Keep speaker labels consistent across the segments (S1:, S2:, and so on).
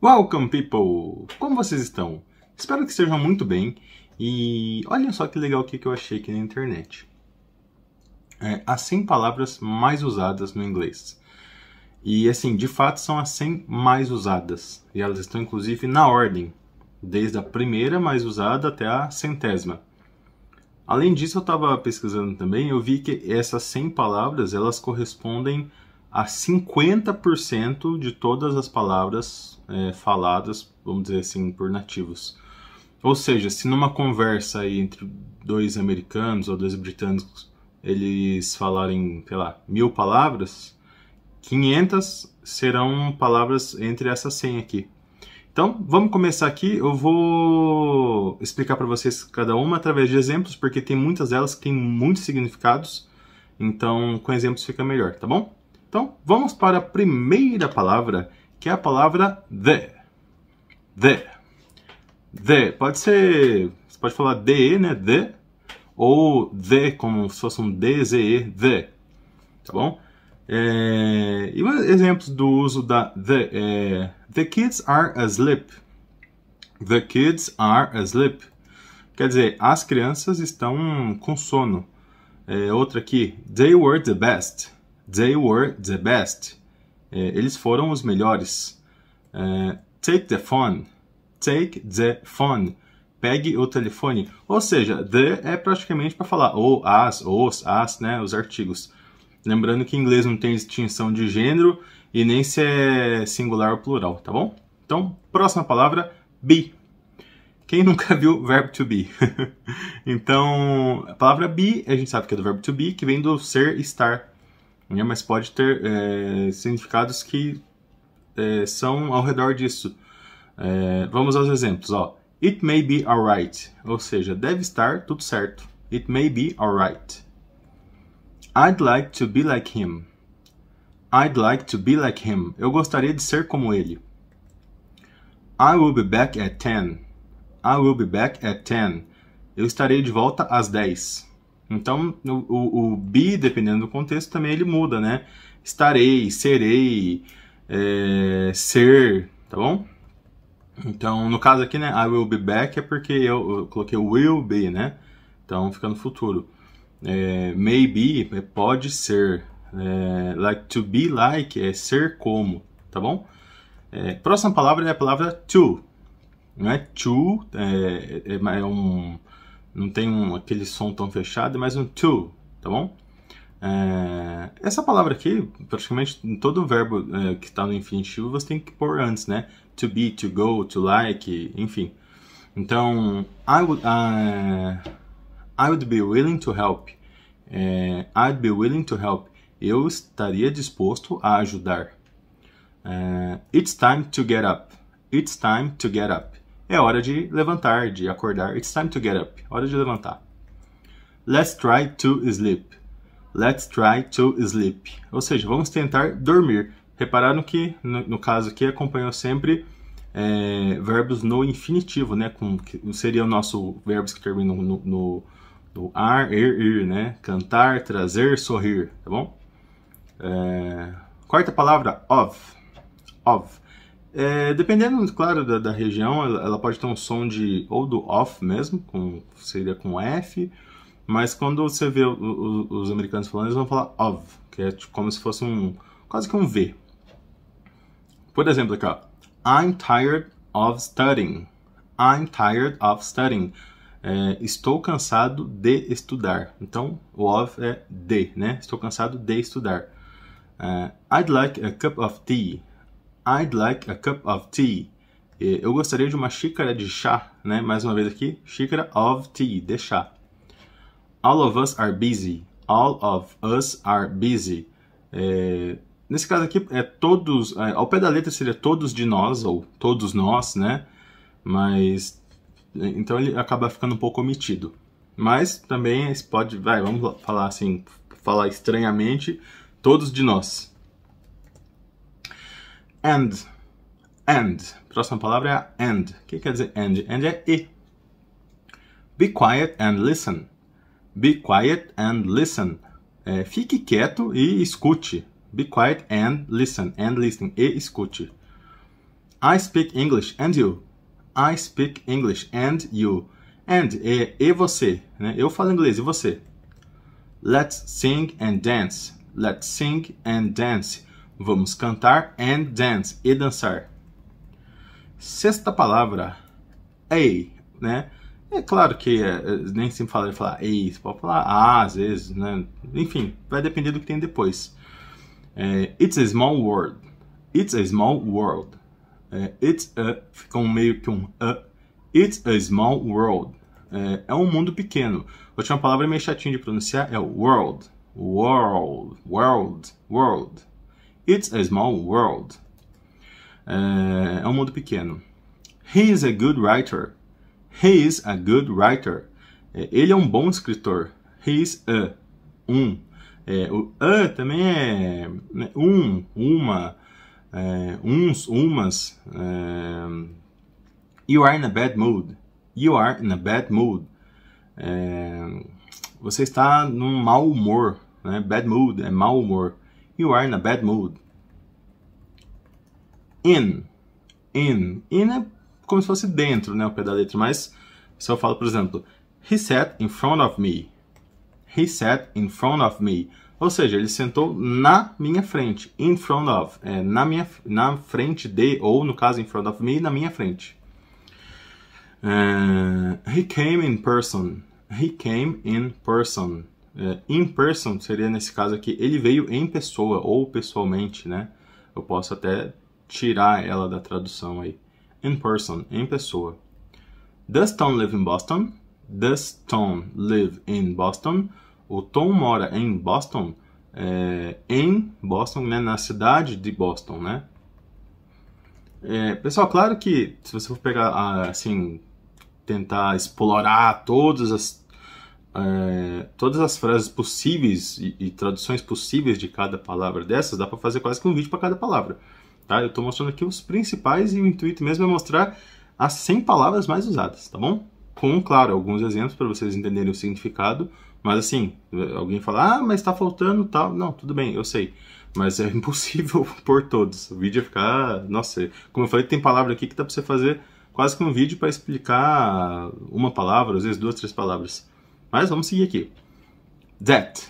S1: Welcome, people! Como vocês estão? Espero que estejam muito bem. E olha só que legal o que eu achei aqui na internet. É, as 100 palavras mais usadas no inglês. E assim, de fato são as 100 mais usadas. E elas estão inclusive na ordem. Desde a primeira mais usada até a centésima. Além disso, eu estava pesquisando também, eu vi que essas 100 palavras, elas correspondem a 50% de todas as palavras é, faladas, vamos dizer assim, por nativos. Ou seja, se numa conversa aí entre dois americanos ou dois britânicos eles falarem, sei lá, mil palavras, 500 serão palavras entre essas 100 aqui. Então, vamos começar aqui. Eu vou explicar para vocês cada uma através de exemplos, porque tem muitas delas que têm muitos significados. Então, com exemplos fica melhor, tá bom? Então, vamos para a primeira palavra, que é a palavra the. The. The. Pode ser. Você pode falar DE, né? The. Ou the, como se fosse um DZE, the. Tá bom? É, e um exemplos do uso da the é, The kids are asleep. The kids are asleep. Quer dizer, as crianças estão com sono. É, outra aqui. They were the best. They were the best. É, eles foram os melhores. É, take the phone. Take the phone. Pegue o telefone. Ou seja, the é praticamente para falar o, as, os, as, né? Os artigos. Lembrando que em inglês não tem distinção de gênero e nem se é singular ou plural, tá bom? Então, próxima palavra, be. Quem nunca viu o verbo to be? então, a palavra be, a gente sabe que é do verbo to be, que vem do ser, estar né? mas pode ter é, significados que é, são ao redor disso. É, vamos aos exemplos. Ó. It may be alright, ou seja, deve estar tudo certo. It may be alright. I'd like to be like him. I'd like to be like him. Eu gostaria de ser como ele. I will be back at 10. I will be back at 10. Eu estarei de volta às 10. Então, o, o, o be, dependendo do contexto, também ele muda, né? Estarei, serei, é, ser, tá bom? Então, no caso aqui, né, I will be back é porque eu, eu coloquei will be, né? Então, fica no futuro. É, maybe é pode ser. É, like to be like é ser como, tá bom? É, próxima palavra é a palavra to, é To é, é, é um não tem um, aquele som tão fechado, é mais um to, tá bom? É, essa palavra aqui, praticamente em todo verbo é, que está no infinitivo, você tem que pôr antes, né? To be, to go, to like, enfim. Então, I would, uh, I would be willing to help. É, I'd be willing to help. Eu estaria disposto a ajudar. É, it's time to get up. It's time to get up. É hora de levantar, de acordar. It's time to get up. Hora de levantar. Let's try to sleep. Let's try to sleep. Ou seja, vamos tentar dormir. Repararam que, no, no caso aqui, acompanhou sempre é, verbos no infinitivo, né? Com, que seria o nosso verbos que terminam no, no, no ar, ir, ir, né? Cantar, trazer, sorrir, tá bom? É, quarta palavra, of. Of. É, dependendo, claro, da, da região, ela, ela, pode ter um som de ou do off mesmo, com, seria com F, mas quando você vê o, o, os americanos falando, eles vão falar of, que é tipo como se fosse um quase que um V. Por exemplo, aqui, ó, I'm tired of studying. I'm tired of studying. É, estou cansado de estudar. Então, o of é de, né? Estou cansado de estudar. É, I'd like a cup of tea. I'd like a cup of tea. Eu gostaria de uma xícara de chá, né? Mais uma vez aqui, xícara of tea, de chá. All of us are busy. All of us are busy. É, nesse caso aqui, é todos. É, ao pé da letra seria todos de nós, ou todos nós, né? Mas. Então ele acaba ficando um pouco omitido. Mas também é, pode. Vai, vamos falar assim, falar estranhamente. Todos de nós and. And. Próxima palavra é and. O que quer dizer and? And é e. Be quiet and listen. Be quiet and listen. É, fique quieto e escute. Be quiet and listen. And listen. E escute. I speak English and you. I speak English and you. And é e você. Né? Eu falo inglês e você. Let's sing and dance. Let's sing and dance. Vamos cantar and dance e dançar. Sexta palavra, a, né? É claro que é, é nem sempre fala de ei, você pode falar a, às vezes, né? Enfim, vai depender do que tem depois. É, it's a small world. It's a small world. É, it's a fica um meio que um a. It's a small world. É, é um mundo pequeno. A última palavra é meio chatinha de pronunciar é world. World, world, world. It's a small world. É, é, um mundo pequeno. He is a good writer. He is a good writer. É, ele é um bom escritor. He is a. Um. É, o a também é né, um, uma, é, uns, umas. É, you are in a bad mood. You are in a bad mood. você está num mau humor. Né? Bad mood é mau humor. You are in a bad mood. In. In. In é como se fosse dentro, né? O pé da letra. Mas se eu falo, por exemplo, He sat in front of me. He sat in front of me. Ou seja, ele sentou na minha frente. In front of. É, na, minha, na frente de, ou no caso, in front of me, na minha frente. Uh, he came in person. He came in person. É, in person seria nesse caso aqui, ele veio em pessoa ou pessoalmente, né? Eu posso até tirar ela da tradução aí. In person, em pessoa. Does Tom live in Boston? Does Tom live in Boston? O Tom mora em Boston? É, em Boston, né? Na cidade de Boston, né? É, pessoal, claro que se você for pegar, ah, assim, tentar explorar todas as é, todas as frases possíveis e, e, traduções possíveis de cada palavra dessas, dá para fazer quase que um vídeo para cada palavra. Tá? Eu estou mostrando aqui os principais e o intuito mesmo é mostrar as 100 palavras mais usadas, tá bom? Com, claro, alguns exemplos para vocês entenderem o significado, mas assim, alguém fala, ah, mas está faltando tal. Não, tudo bem, eu sei. Mas é impossível por todos. O vídeo ia ficar. Nossa, como eu falei, tem palavra aqui que dá para você fazer quase que um vídeo para explicar uma palavra, às vezes duas, três palavras. Mas vamos seguir aqui. That.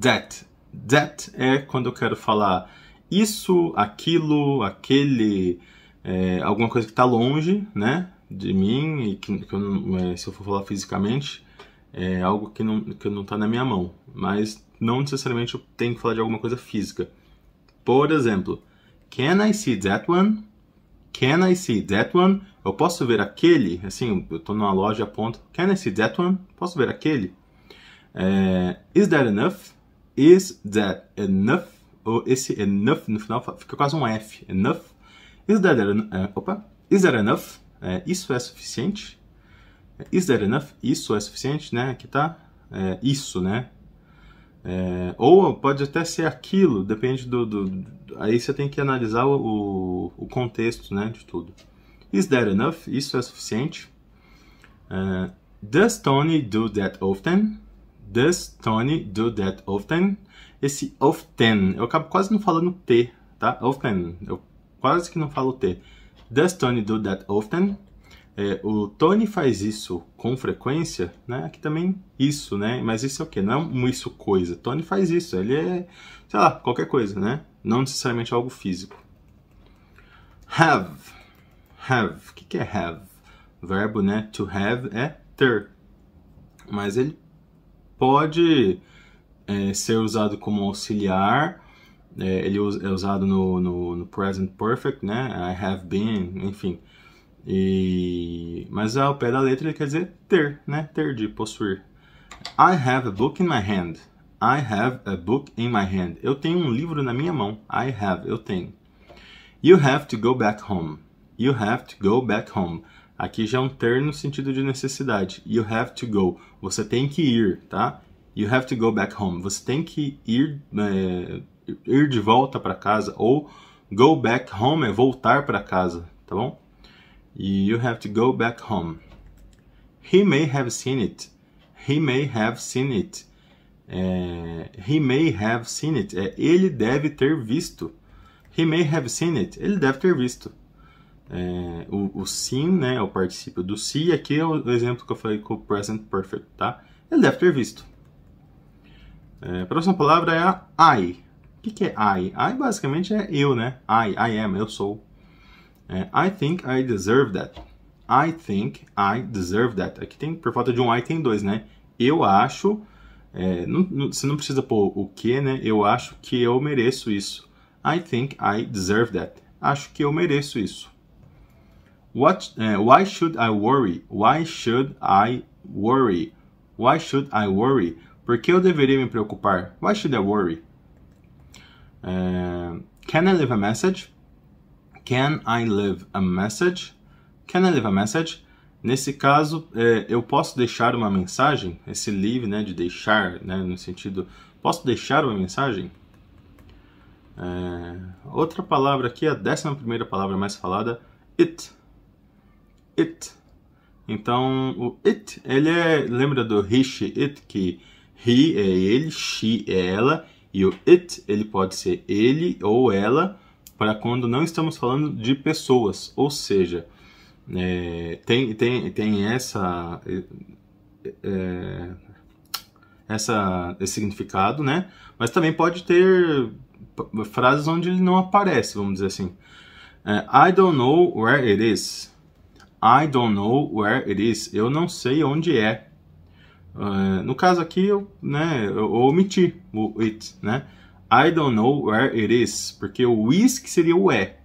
S1: That. That é quando eu quero falar isso, aquilo, aquele, é, alguma coisa que está longe, né, de mim e que, que eu, é, se eu for falar fisicamente é algo que não que não está na minha mão, mas não necessariamente eu tenho que falar de alguma coisa física. Por exemplo, can I see that one? Can I see that one? Eu posso ver aquele? Assim, eu estou numa loja, aponto. Can I see that one? Posso ver aquele? É, is that enough? Is that enough? Ou esse enough no final fica quase um F. Enough? Is that, uh, opa. Is that enough? É, isso é suficiente? É, is that enough? Isso é suficiente, né? Aqui tá é, isso, né? É, ou pode até ser aquilo, depende do, do, do, Aí você tem que analisar o, o contexto né, de tudo. Is that enough? Isso é suficiente? Uh, does Tony do that often? Does Tony do that often? Esse often, eu acabo quase não falando T, tá? Often, eu quase que não falo T. Does Tony do that often? É, o Tony faz isso com frequência, né? Aqui também isso, né? Mas isso é o quê? Não é um isso coisa. Tony faz isso, ele é, sei lá, qualquer coisa, né? Não necessariamente algo físico. Have have. O que, que é have? Verbo, né? To have é ter. Mas ele pode é, ser usado como auxiliar. É, ele é usado no, no, no, present perfect, né? I have been, enfim. E, mas ao pé da letra ele quer dizer ter, né? Ter de possuir. I have a book in my hand. I have a book in my hand. Eu tenho um livro na minha mão. I have, eu tenho. You have to go back home. You have to go back home. Aqui já é um ter no sentido de necessidade. You have to go. Você tem que ir, tá? You have to go back home. Você tem que ir, é, ir de volta para casa. Ou go back home é voltar para casa, tá bom? You have to go back home. He may have seen it. He may have seen it. É, he may have seen it. É, ele deve ter visto. He may have seen it. Ele deve ter visto é, o, o sim, né, o participio do se, si, aqui é o exemplo que eu falei com o present perfect, tá? Ele deve ter visto. É, a próxima palavra é a I. O que, que é I? I basicamente é eu, né? I, I am, eu sou. É, I think I deserve that. I think I deserve that. Aqui tem, por falta de um I, tem dois, né? Eu acho. É, não, não, você não precisa pôr o que, né? Eu acho que eu mereço isso. I think I deserve that. Acho que eu mereço isso. What, uh, why should I worry? Why should I worry? Why should I worry? Por que eu deveria me preocupar? Why should I worry? Uh, can I leave a message? Can I leave a message? Can I leave a message? Nesse caso, é, eu posso deixar uma mensagem? Esse leave, né, de deixar, né, no sentido, posso deixar uma mensagem? É, outra palavra aqui, a décima primeira palavra mais falada, it it. Então, o it, ele é, lembra do he, she, it, que he é ele, she é ela, e o it, ele pode ser ele ou ela, para quando não estamos falando de pessoas, ou seja, é, tem, tem, tem essa, é, é essa, esse significado, né? Mas também pode ter frases onde ele não aparece, vamos dizer assim. É, I don't know where it is. I don't know where it is. Eu não sei onde é. Uh, no caso aqui, eu, né, eu omiti o it, né? I don't know where it is, porque o is que seria o é.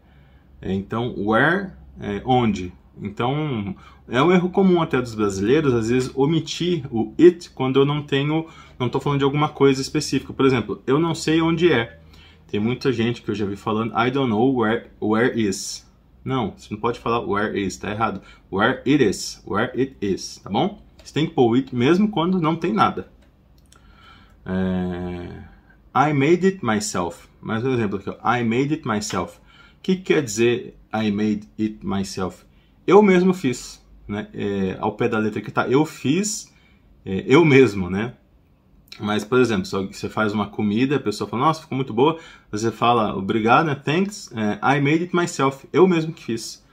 S1: Então, where é onde. Então, é um erro comum até dos brasileiros, às vezes, omitir o it quando eu não tenho, não estou falando de alguma coisa específica. Por exemplo, eu não sei onde é. Tem muita gente que eu já vi falando, I don't know where, where is. Não, você não pode falar where is, tá errado. Where it is, where it is, tá bom? Você tem que pôr it mesmo quando não tem nada. É... I made it myself. Mais um exemplo aqui, ó. I made it myself. O que, quer dizer I made it myself? Eu mesmo fiz, né? É, ao pé da letra que tá, eu fiz, é, eu mesmo, né? Mas, por exemplo, você faz uma comida, a pessoa fala, nossa, ficou muito boa. Você fala, obrigado, né? thanks, é, I made it myself, eu mesmo que fiz.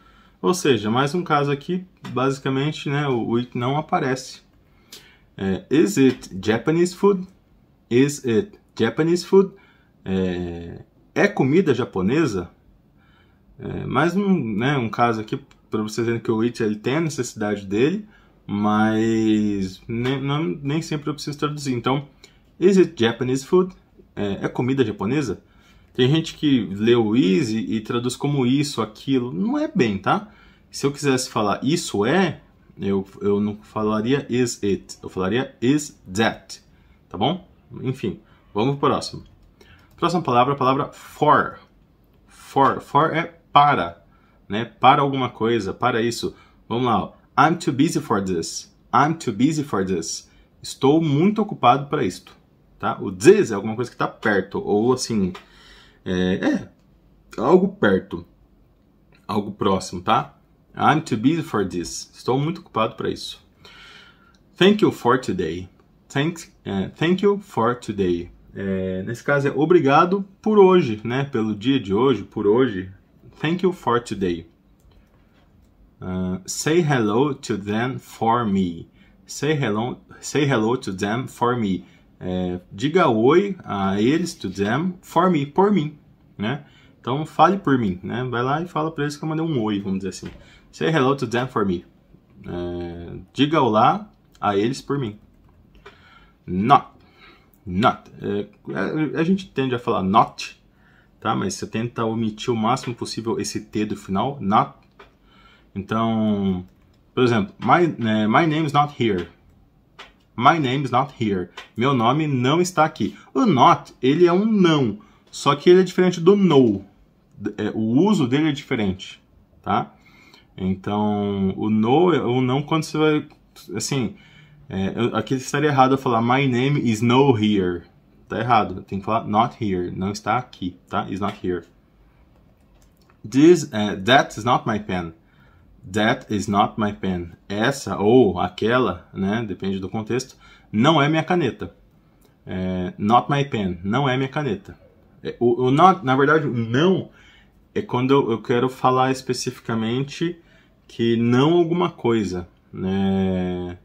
S1: Ou seja, mais um caso aqui, basicamente, né, o it não aparece. É, is it Japanese food? Is it Japanese food? É, é comida japonesa? É, mais um, né, um caso aqui para vocês verem que o it ele tem a necessidade dele, mas nem, não, nem sempre eu preciso traduzir. Então, is it Japanese food? É, é comida japonesa? Tem gente que lê o is e, e traduz como isso, aquilo. Não é bem, tá? Se eu quisesse falar isso é, eu, eu não falaria is it, eu falaria is that, tá bom? Enfim, vamos pro próximo. Próxima palavra, a palavra for. For, for é para, né? Para alguma coisa, para isso. Vamos lá, ó. I'm too busy for this. I'm too busy for this. Estou muito ocupado para isto. Tá? O this é alguma coisa que está perto, ou assim, é, é, algo perto, algo próximo, tá? I'm too busy for this. Estou muito ocupado para isso. Thank you for today. Thanks, uh, thank you for today. É, nesse caso é obrigado por hoje, né? Pelo dia de hoje, por hoje. Thank you for today. Uh, say hello to them for me. Say hello, say hello to them for me. É, diga oi a eles, to them, for me, por mim, né? Então fale por mim, né? Vai lá e fala para eles que eu mandei um oi, vamos dizer assim. Say hello to them for me. É, diga olá a eles por mim. Not, not. É, a, a gente tende a falar not, tá? Mas você tenta omitir o máximo possível esse T do final. Not então, por exemplo, my, né, my name is not here. My name is not here. Meu nome não está aqui. O not, ele é um não. Só que ele é diferente do no. É, o uso dele é diferente, tá? Então, o no é o não quando você vai, assim... É, aqui estaria errado eu falar my name is no here. Tá errado. Tem que falar not here. Não está aqui, tá? Is not here. This, uh, that is not my pen. That is not my pen. Essa ou aquela, né? Depende do contexto. Não é minha caneta. É, not my pen. Não é minha caneta. É, o, o not, na verdade, o não é quando eu, eu quero falar especificamente que não alguma coisa, né?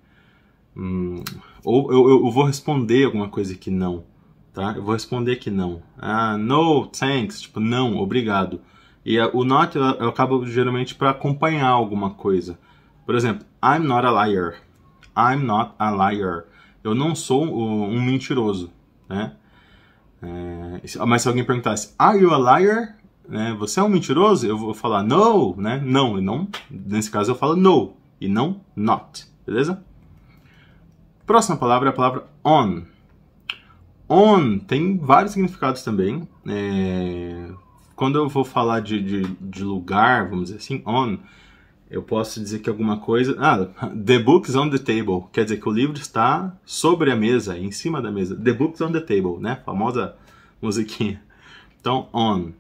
S1: Hum, ou eu, eu, vou responder alguma coisa que não, tá? Eu vou responder que não. Ah, no, thanks, tipo, não, obrigado. E o not eu, eu acabo geralmente para acompanhar alguma coisa. Por exemplo, I'm not a liar. I'm not a liar. Eu não sou um mentiroso, né? É, mas se alguém perguntasse, Are you a liar? Né, você é um mentiroso? Eu vou falar no, né? Não, e não. Nesse caso eu falo no e não not, beleza? Próxima palavra é a palavra on. On tem vários significados também. É, quando eu vou falar de, de, de, lugar, vamos dizer assim, on, eu posso dizer que alguma coisa. Ah, the book's on the table. Quer dizer que o livro está sobre a mesa, em cima da mesa. The book's on the table, né? Famosa musiquinha. Então, on.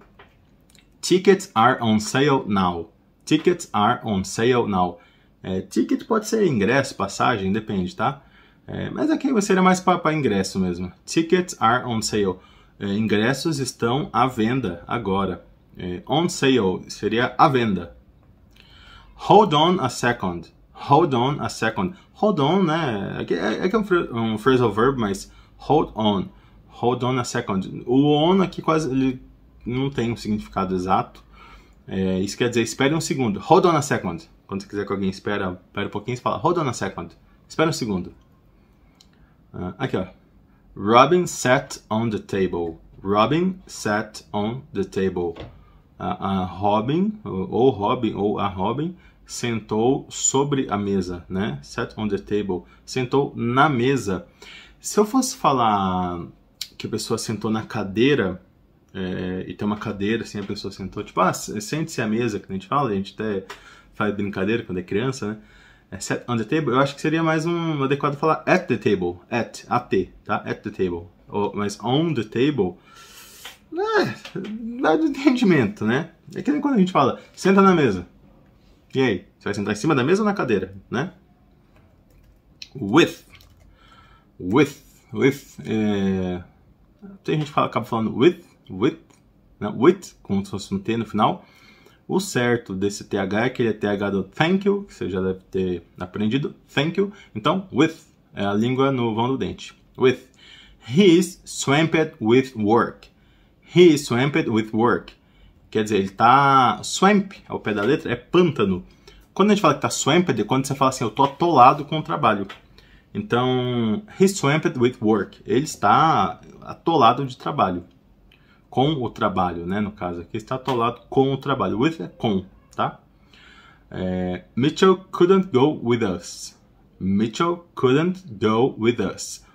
S1: Tickets are on sale now. Tickets are on sale now. É, ticket pode ser ingresso, passagem, depende, tá? É, mas aqui seria é mais para ingresso mesmo. Tickets are on sale. É, ingressos estão à venda agora. É, on sale seria à venda. Hold on a second. Hold on a second. Hold on, né? É que é, é, é um, um phrasal verb, mas hold on. Hold on a second. O on aqui quase ele não tem um significado exato. É, isso quer dizer, espere um segundo. Hold on a second. Quando você quiser que alguém espera, espera um pouquinho, você fala hold on a second. Espera um segundo. Uh, aqui, ó. Robin sat on the table. Robin sat on the table. A, a Robin, ou, ou Robin, ou a Robin, sentou sobre a mesa, né? Sat on the table. Sentou na mesa. Se eu fosse falar que a pessoa sentou na cadeira, é, e tem uma cadeira, assim, a pessoa sentou, tipo, ah, sente-se à mesa, que a gente fala, a gente até faz brincadeira quando é criança, né? É, set on the table, eu acho que seria mais um adequado falar at the table, at, at, tá? At the table. Ou, mas on the table, é, dá do entendimento, né? É que nem quando a gente fala, senta na mesa. E aí? Você vai sentar em cima da mesa ou na cadeira, né? With. With. With. É... Tem gente que fala, acaba falando with, with, né? with, como se fosse um T no final. O certo desse TH é que ele é TH do thank you, que você já deve ter aprendido. Thank you. Então, with é a língua no vão do dente. With. He is swamped with work. He is swamped with work. Quer dizer, ele tá. Swamp, ao pé da letra, é pântano. Quando a gente fala que tá swamped, é quando você fala assim, eu tô atolado com o trabalho. Então, he's swamped with work. Ele está atolado de trabalho com o trabalho, né? No caso aqui está atolado com o trabalho. With é com, tá? É, Mitchell couldn't go with us. Mitchell couldn't go with us.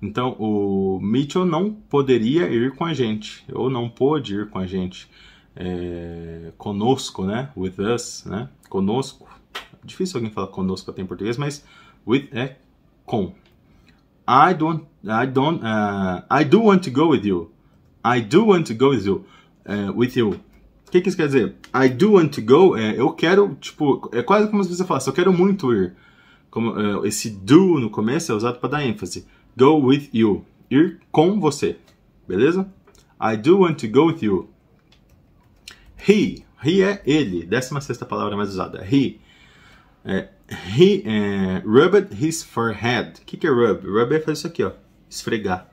S1: Então, o Mitchell não poderia ir com a gente, ou não pôde ir com a gente. É, conosco, né? With us, né? Conosco. É difícil alguém falar conosco até em português, mas with é com. I don't, I don't, uh, I do want to go with you. I do want to go with you. É, with you. O que, que isso quer dizer? I do want to go é eu quero, tipo, é quase como se você falasse, eu quero muito ir. Como, é, esse do no começo é usado para dar ênfase. Go with you. Ir com você. Beleza? I do want to go with you. He. He é ele. Décima sexta palavra mais usada. He. É, he é, rubbed his forehead. O que, que é rub? Rub é fazer isso aqui, ó. Esfregar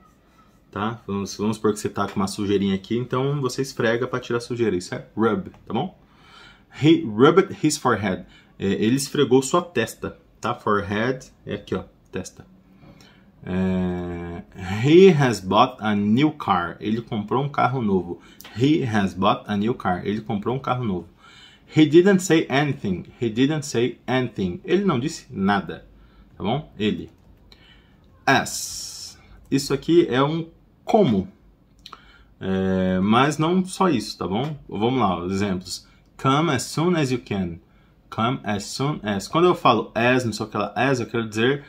S1: tá? Vamos, vamos supor que você tá com uma sujeirinha aqui, então você esfrega para tirar a sujeira. Isso é rub, tá bom? He rubbed his forehead. É, ele esfregou sua testa, tá? Forehead é aqui, ó, testa. É, he has bought a new car. Ele comprou um carro novo. He has bought a new car. Ele comprou um carro novo. He didn't say anything. He didn't say anything. Ele não disse nada, tá bom? Ele. As. Isso aqui é um como. É, mas não só isso, tá bom? Vamos lá, exemplos. Come as soon as you can. Come as soon as. Quando eu falo as, não sei aquela as, eu quero dizer,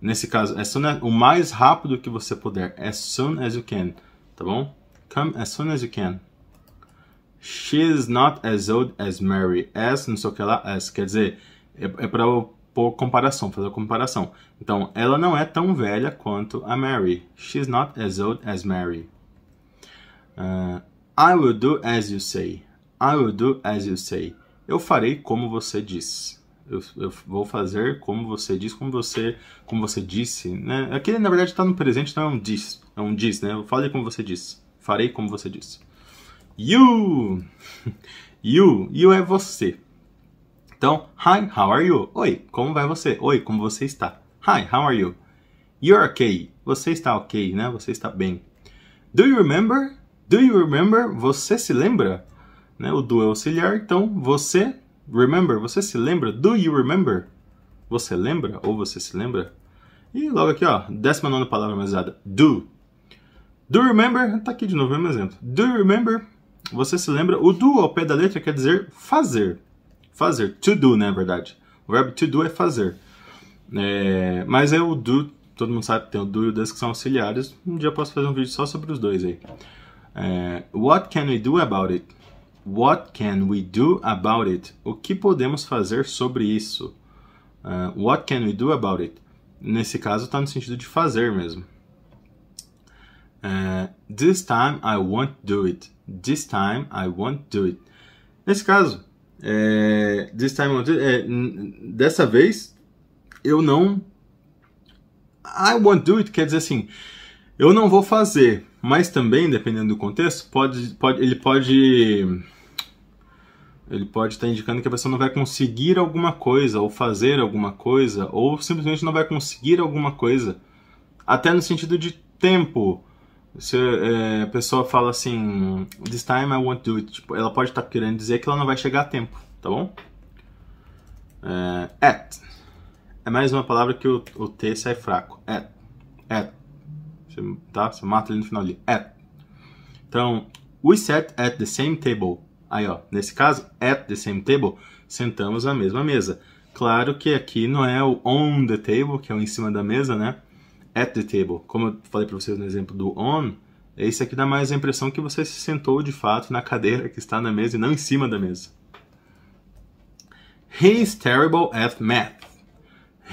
S1: nesse caso, as soon as, o mais rápido que você puder. As soon as you can, tá bom? Come as soon as you can. She is not as old as Mary. As, não sei o que lá, as. Quer dizer, é, é para por comparação, fazer a comparação. Então, ela não é tão velha quanto a Mary. She's not as old as Mary. Uh, I will do as you say. I will do as you say. Eu farei como você diz. Eu, eu vou fazer como você diz, como você, como você disse, né? Aqui na verdade está no presente, então é um diz, é um diz, né? Eu falei como você disse. Farei como você disse. You, you, you é você. Então, hi, how are you? Oi, como vai você? Oi, como você está? Hi, how are you? You're okay. Você está ok, né? Você está bem. Do you remember? Do you remember? Você se lembra? Né? O do é auxiliar, então você remember, você se lembra? Do you remember? Você lembra ou você se lembra? E logo aqui, ó, décima nona palavra mais usada, do. Do remember, tá aqui de novo o mesmo exemplo. Do remember, você se lembra? O do ao pé da letra quer dizer fazer fazer. To do, né, na né, verdade. O verbo to do é fazer. É, mas é o do, todo mundo sabe que tem o do e o does que são auxiliares. Um dia eu posso fazer um vídeo só sobre os dois aí. É, what can we do about it? What can we do about it? O que podemos fazer sobre isso? Uh, what can we do about it? Nesse caso, está no sentido de fazer mesmo. Uh, this time I won't do it. This time I won't do it. Nesse caso, é, this time, é, dessa vez, eu não. I won't do it quer dizer assim, eu não vou fazer, mas também, dependendo do contexto, pode, pode, ele pode. Ele pode estar tá indicando que a pessoa não vai conseguir alguma coisa, ou fazer alguma coisa, ou simplesmente não vai conseguir alguma coisa. Até no sentido de tempo. Se é, a pessoa fala assim, this time I won't do it, tipo, ela pode estar tá querendo dizer que ela não vai chegar a tempo, tá bom? É, at. É mais uma palavra que o, o T sai fraco. At. At. Você, tá? Você mata ele no final ali. At. Então, we sat at the same table. Aí, ó, nesse caso, at the same table, sentamos na mesma mesa. Claro que aqui não é o on the table, que é o em cima da mesa, né? at the table. Como eu falei para vocês no exemplo do on, esse aqui dá mais a impressão que você se sentou de fato na cadeira que está na mesa e não em cima da mesa. He's terrible at math.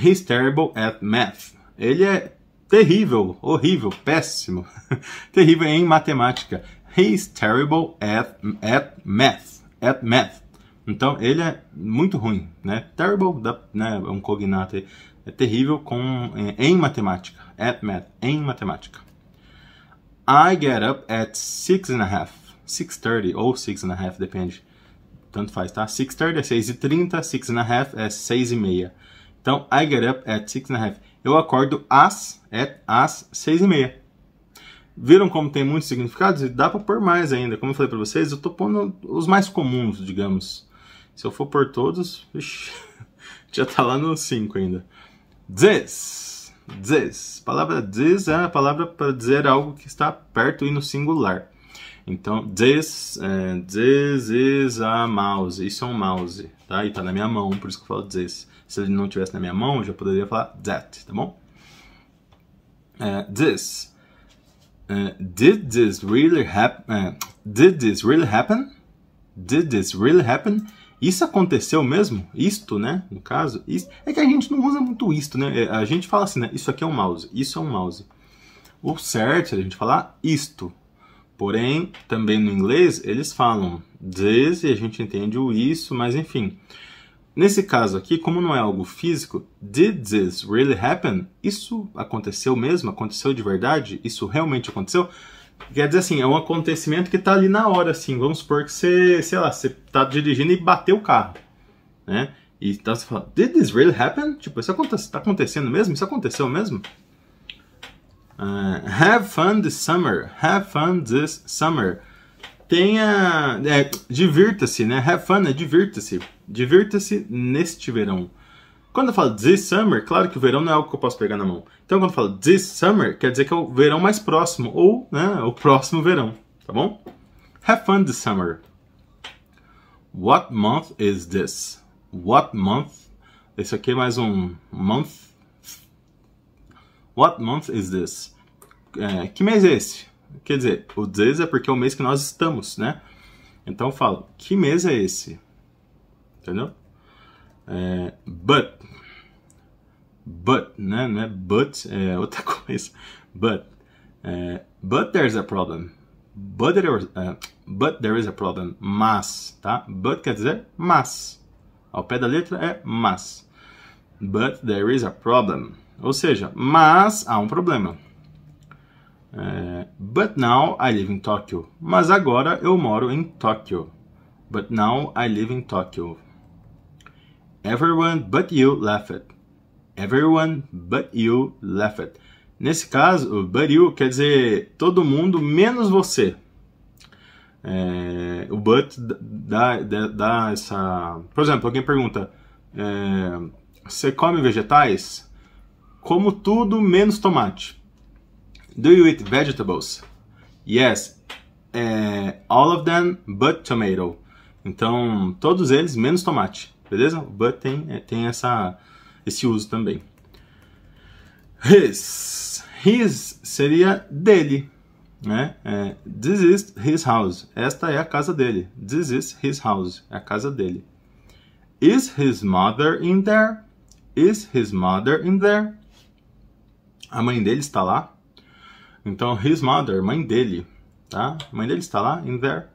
S1: He's terrible at math. Ele é terrível, horrível, péssimo. terrível em matemática. He's terrible at, at math. At math. Então, ele é muito ruim, né? Terrible, né? É um cognato É terrível com, em, em matemática at math, em matemática. I get up at six and a half, 6.30 ou six and a half, depende, tanto faz, tá? 6.30 é 6 e 30 six and a half é 6 e meia. Então, I get up at six and a half. Eu acordo às, at, às 6 e meia. Viram como tem muitos significados? E dá para pôr mais ainda. Como eu falei para vocês, eu tô pondo os mais comuns, digamos. Se eu for por todos, ixi, já tá lá no 5 ainda. This Diz. A palavra diz é a palavra para dizer algo que está perto e no singular. Então, this, this é, is a mouse. Isso é um mouse, tá? E tá na minha mão, por isso que eu falo this. Se ele não tivesse na minha mão, eu já poderia falar that, tá bom? this. É, uh, é, did this really happen? Uh, did this really happen? Did this really happen? Isso aconteceu mesmo? Isto, né? No caso, isto. é que a gente não usa muito isto, né? É, a gente fala assim, né? Isso aqui é um mouse, isso é um mouse. O certo é a gente falar isto. Porém, também no inglês, eles falam this e a gente entende o isso, mas enfim. Nesse caso aqui, como não é algo físico, did this really happen? Isso aconteceu mesmo? Aconteceu de verdade? Isso realmente aconteceu? Quer dizer assim, é um acontecimento que está ali na hora, assim. Vamos supor que você, sei lá, você tá dirigindo e bateu o carro, né? E então você fala, did this really happen? Tipo, isso acontece, tá acontecendo mesmo? Isso aconteceu mesmo? Uh, have fun this summer. Have fun this summer. Tenha. É, divirta-se, né? Have fun é divirta-se. Divirta-se neste verão. Quando eu falo this summer, claro que o verão não é algo que eu posso pegar na mão. Então, quando eu falo this summer, quer dizer que é o verão mais próximo, ou né, o próximo verão, tá bom? Have fun this summer. What month is this? What month? Esse aqui é mais um month. What month is this? É, que mês é esse? Quer dizer, o this é porque é o mês que nós estamos, né? Então eu falo, que mês é esse? Entendeu? É, but, but, né? Não é but, é outra coisa. But, é, but there's a problem. But there, uh, but there is a problem. Mas, tá? But quer dizer mas. Ao pé da letra é mas. But there is a problem. Ou seja, mas há um problema. É, but now I live in Tokyo. Mas agora eu moro em Tóquio. But now I live in Tokyo. Everyone but you laughed. Everyone but you laughed. Nesse caso, but you quer dizer todo mundo menos você. É, o but dá, dá, dá, essa. Por exemplo, alguém pergunta: é, Você come vegetais? Como tudo menos tomate. Do you eat vegetables? Yes, é, all of them but tomato. Então, todos eles menos tomate beleza? O but tem, é, tem essa, esse uso também. His. His seria dele, né? É, this is his house. Esta é a casa dele. This is his house. É a casa dele. Is his mother in there? Is his mother in there? A mãe dele está lá? Então, his mother, mãe dele, tá? A mãe dele está lá, in there.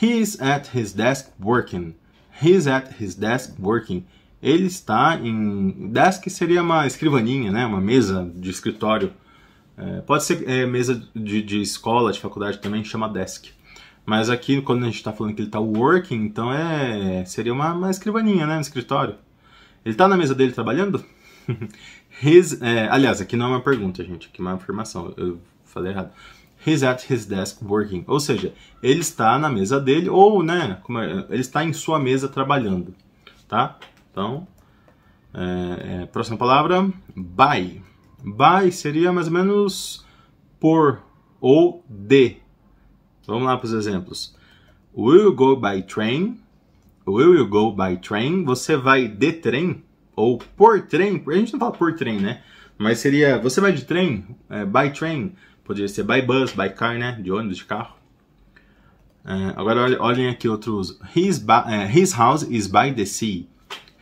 S1: He's at his desk working. He's at his desk working. Ele está em. Desk seria uma escrivaninha, né? uma mesa de escritório. É, pode ser é, mesa de, de escola, de faculdade também, chama desk. Mas aqui, quando a gente está falando que ele está working, então é seria uma, uma escrivaninha, né? Um escritório. Ele está na mesa dele trabalhando? His, é, aliás, aqui não é uma pergunta, gente. Aqui é uma afirmação. Eu falei errado. He's at his desk working. Ou seja, ele está na mesa dele, ou, né, é, ele está em sua mesa trabalhando, tá? Então, é, é, próxima palavra, by. By seria mais ou menos por ou de. Vamos lá para os exemplos. Will you go by train? Will you go by train? Você vai de trem? Ou por trem? A gente não fala por trem, né? Mas seria, você vai de trem? É, by train? Poderia ser by bus, by car, né? De ônibus, de carro. É, agora olhem aqui outros. His, é, his, house is by the sea.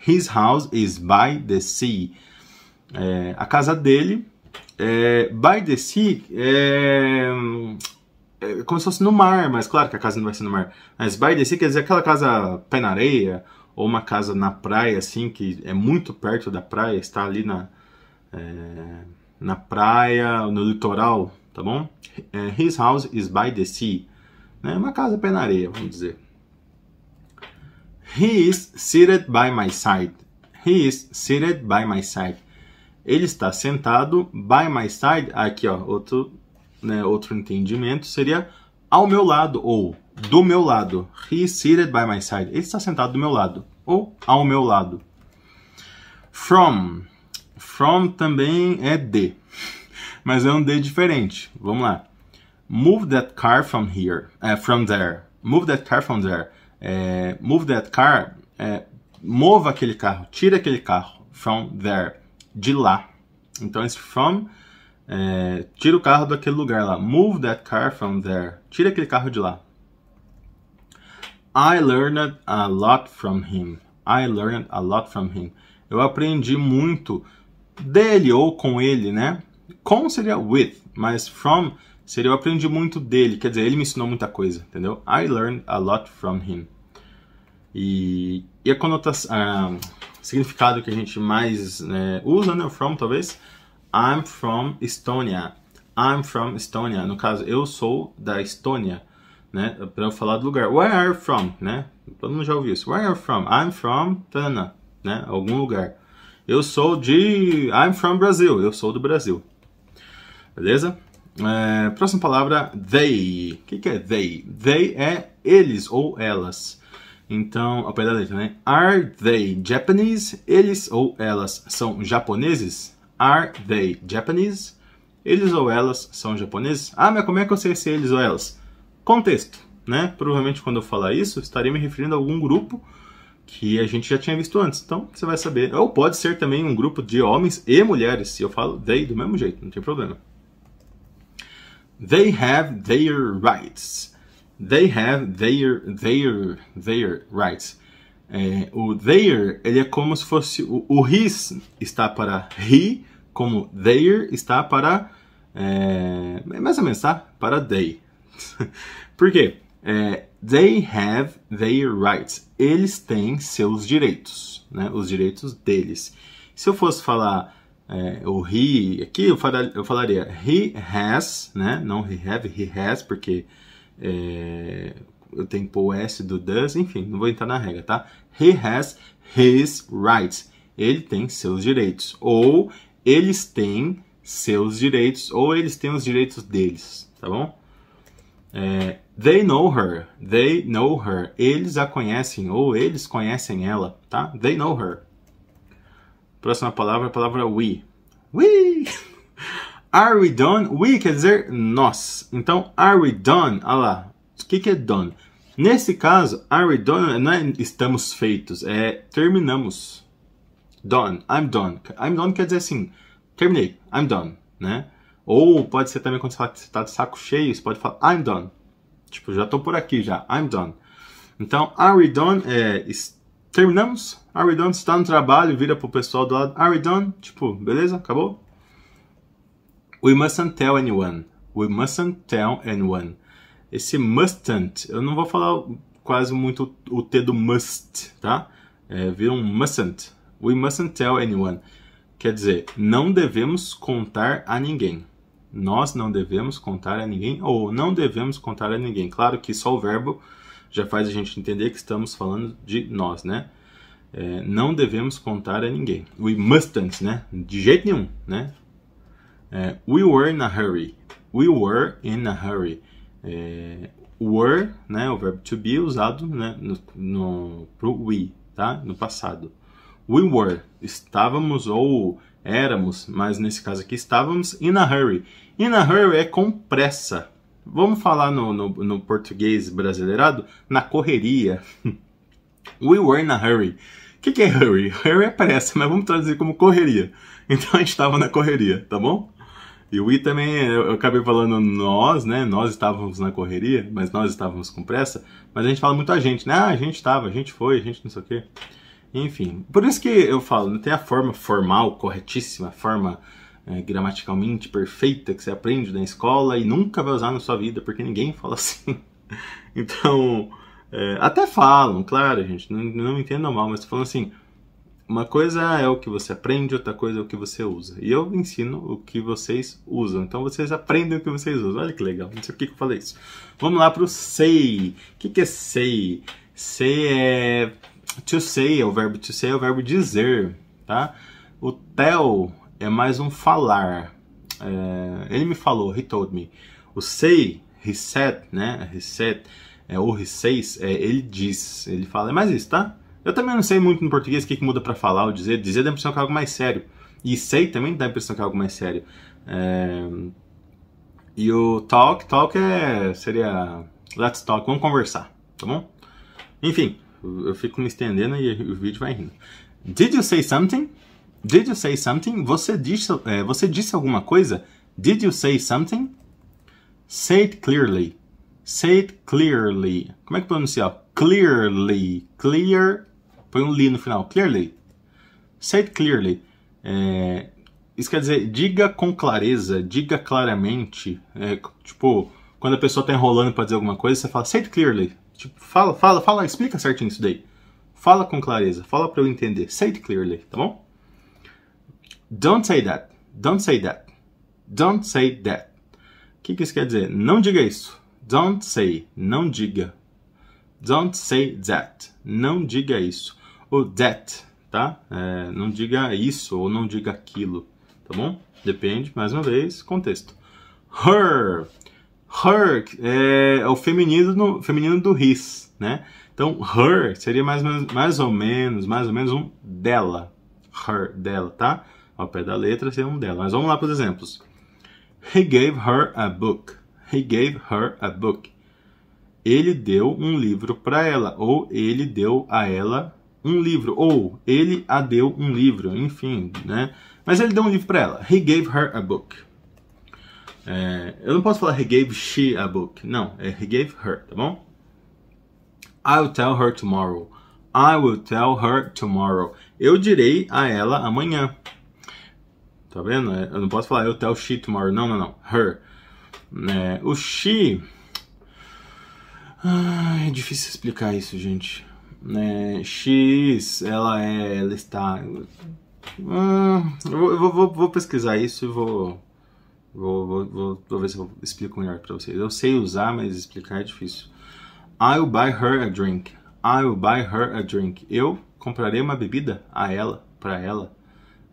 S1: His house is by the sea. É, a casa dele é by the sea. É, é como se fosse no mar, mas claro que a casa não vai ser no mar. Mas by the sea quer dizer aquela casa pé na areia ou uma casa na praia, assim, que é muito perto da praia, está ali na, é, na praia, no litoral tá bom? É, his house is by the sea, né? Uma casa pé na areia, vamos dizer. He is seated by my side. He is seated by my side. Ele está sentado by my side. Aqui, ó, outro, né, outro entendimento seria ao meu lado ou do meu lado. He is seated by my side. Ele está sentado do meu lado ou ao meu lado. From. From também é de mas eu andei diferente. Vamos lá. Move that car from here, eh, from there. Move that car from there. É, move that car, é, mova aquele carro, tira aquele carro from there, de lá. Então esse from é, tira o carro daquele lugar lá. Move that car from there. Tira aquele carro de lá. I learned a lot from him. I learned a lot from him. Eu aprendi muito dele ou com ele, né? com seria with, mas from seria eu aprendi muito dele. Quer dizer, ele me ensinou muita coisa, entendeu? I learned a lot from him. E, e a conotação, ah, significado que a gente mais né, usa, né? From, talvez. I'm from Estonia. I'm from Estonia. No caso, eu sou da Estônia, né? Para eu falar do lugar. Where are you from, né? Todo mundo já ouviu isso. Where are you from? I'm from Tana, né? Algum lugar. Eu sou de. I'm from Brasil. Eu sou do Brasil beleza? É, próxima palavra, they. O que, que, é they? They é eles ou elas. Então, ao pé da letra, né? Are they Japanese? Eles ou elas são japoneses? Are they Japanese? Eles ou elas são japoneses? Ah, mas como é que eu sei se é eles ou elas? Contexto, né? Provavelmente quando eu falar isso, estaria me referindo a algum grupo que a gente já tinha visto antes. Então, você vai saber. Ou pode ser também um grupo de homens e mulheres. Se eu falo they do mesmo jeito, não tem problema. They have their rights. They have their, their, their rights. É, o their, ele é como se fosse... O, o his está para he, como their está para... É, mais ou menos, tá? Para they. Por quê? É, they have their rights. Eles têm seus direitos, né? Os direitos deles. Se eu fosse falar é, o he, aqui eu, falaria, eu falaria he has, né? Não he have, he has, porque é, eu tenho que pôr o S do does, enfim, não vou entrar na regra, tá? He has his rights. Ele tem seus direitos. Ou eles têm seus direitos, ou eles têm os direitos deles, tá bom? É, they know her, they know her. Eles a conhecem, ou eles conhecem ela, tá? They know her. Próxima palavra, a palavra we. We! Are we done? We quer dizer nós. Então, are we done? Olha ah lá. O que, que é done? Nesse caso, are we done é não é estamos feitos, é terminamos. Done, I'm done. I'm done quer dizer assim, terminei, I'm done, né? Ou pode ser também quando você fala que tá de saco cheio, você pode falar I'm done. Tipo, já estou por aqui já, I'm done. Então, are we done é terminamos, Are we done? Você tá no trabalho, vira pro pessoal do lado. Are we done? Tipo, beleza? Acabou? We mustn't tell anyone. We mustn't tell anyone. Esse mustn't, eu não vou falar quase muito o T do must, tá? É, vira um mustn't. We mustn't tell anyone. Quer dizer, não devemos contar a ninguém. Nós não devemos contar a ninguém ou não devemos contar a ninguém. Claro que só o verbo já faz a gente entender que estamos falando de nós, né? é, não devemos contar a ninguém. We mustn't, né? De jeito nenhum, né? É, we were in a hurry. We were in a hurry. É, were, né? O verbo to be é usado né, no, no, pro we, tá? No passado. We were. Estávamos ou éramos, mas nesse caso aqui estávamos in a hurry. In a hurry é com pressa. Vamos falar no, no, no português brasileirado? Na correria. we were in a hurry. O que, que, é hurry? Hurry aparece, é mas vamos traduzir como correria. Então a gente estava na correria, tá bom? E o we também, eu acabei falando nós, né? Nós estávamos na correria, mas nós estávamos com pressa. Mas a gente fala muito a gente, né? Ah, a gente estava, a gente foi, a gente não sei o quê. Enfim, por isso que eu falo, não né? tem a forma formal, corretíssima, a forma é, gramaticalmente perfeita que você aprende na escola e nunca vai usar na sua vida, porque ninguém fala assim. Então, é, até falam, claro, gente, não, não entendam mal, mas falam assim, uma coisa é o que você aprende, outra coisa é o que você usa. E eu ensino o que vocês usam. Então vocês aprendem o que vocês usam. Olha que legal. Não sei por que eu falei isso. Vamos lá para o sei. O que, que é sei? Sei é. To say é o verbo to say, é o verbo dizer. Tá? O tell é mais um falar. É... ele me falou, he told me. O say, he said, né? He said é, Orriseis, é, ele diz, ele fala, é mais isso, tá? Eu também não sei muito no português o que, que muda para falar ou dizer. Dizer dá a impressão que é algo mais sério. E sei também dá a impressão que é algo mais sério. É... E o talk, talk é, seria let's talk, vamos conversar, tá bom? Enfim, eu fico me estendendo e o vídeo vai rindo. Did you say something? Did you say something? Você disse, é, você disse alguma coisa? Did you say something? Say it clearly. Say it clearly. Como é que pronuncia? Clearly. Clear. Põe um li no final. Clearly. Say it clearly. É, isso quer dizer, diga com clareza, diga claramente. É, tipo, quando a pessoa tá enrolando para dizer alguma coisa, você fala, say it clearly. Tipo, fala, fala, fala, explica certinho isso daí. Fala com clareza, fala para eu entender. Say it clearly, tá bom? Don't say that. Don't say that. Don't say that. O que, que isso quer dizer? Não diga isso. Don't say, não diga. Don't say that, não diga isso. Ou that, tá? É, não diga isso ou não diga aquilo, tá bom? Depende, mais uma vez, contexto. Her, her é, é o feminino, feminino do his, né? Então, her seria mais, mais ou menos, mais ou menos um dela. Her, dela, tá? Ao pé da letra seria um dela. Mas vamos lá para os exemplos. He gave her a book. He gave her a book. Ele deu um livro para ela, ou ele deu a ela um livro, ou ele a deu um livro, enfim, né? Mas ele deu um livro para ela. He gave her a book. É, eu não posso falar he gave she a book. Não, é he gave her, tá bom? I'll tell her tomorrow. I will tell her tomorrow. Eu direi a ela amanhã. Tá vendo? É, eu não posso falar I'll tell she tomorrow. Não, não, não. Her. É, o Xi. Ah, é difícil explicar isso, gente. É, né? X, ela é. Ela está. Hum, eu vou, vou, vou, pesquisar isso e vou vou, vou, vou, ver se eu explico melhor para vocês. Eu sei usar, mas explicar é difícil. I'll buy her a drink. I'll buy her a drink. Eu comprarei uma bebida a ela, para ela.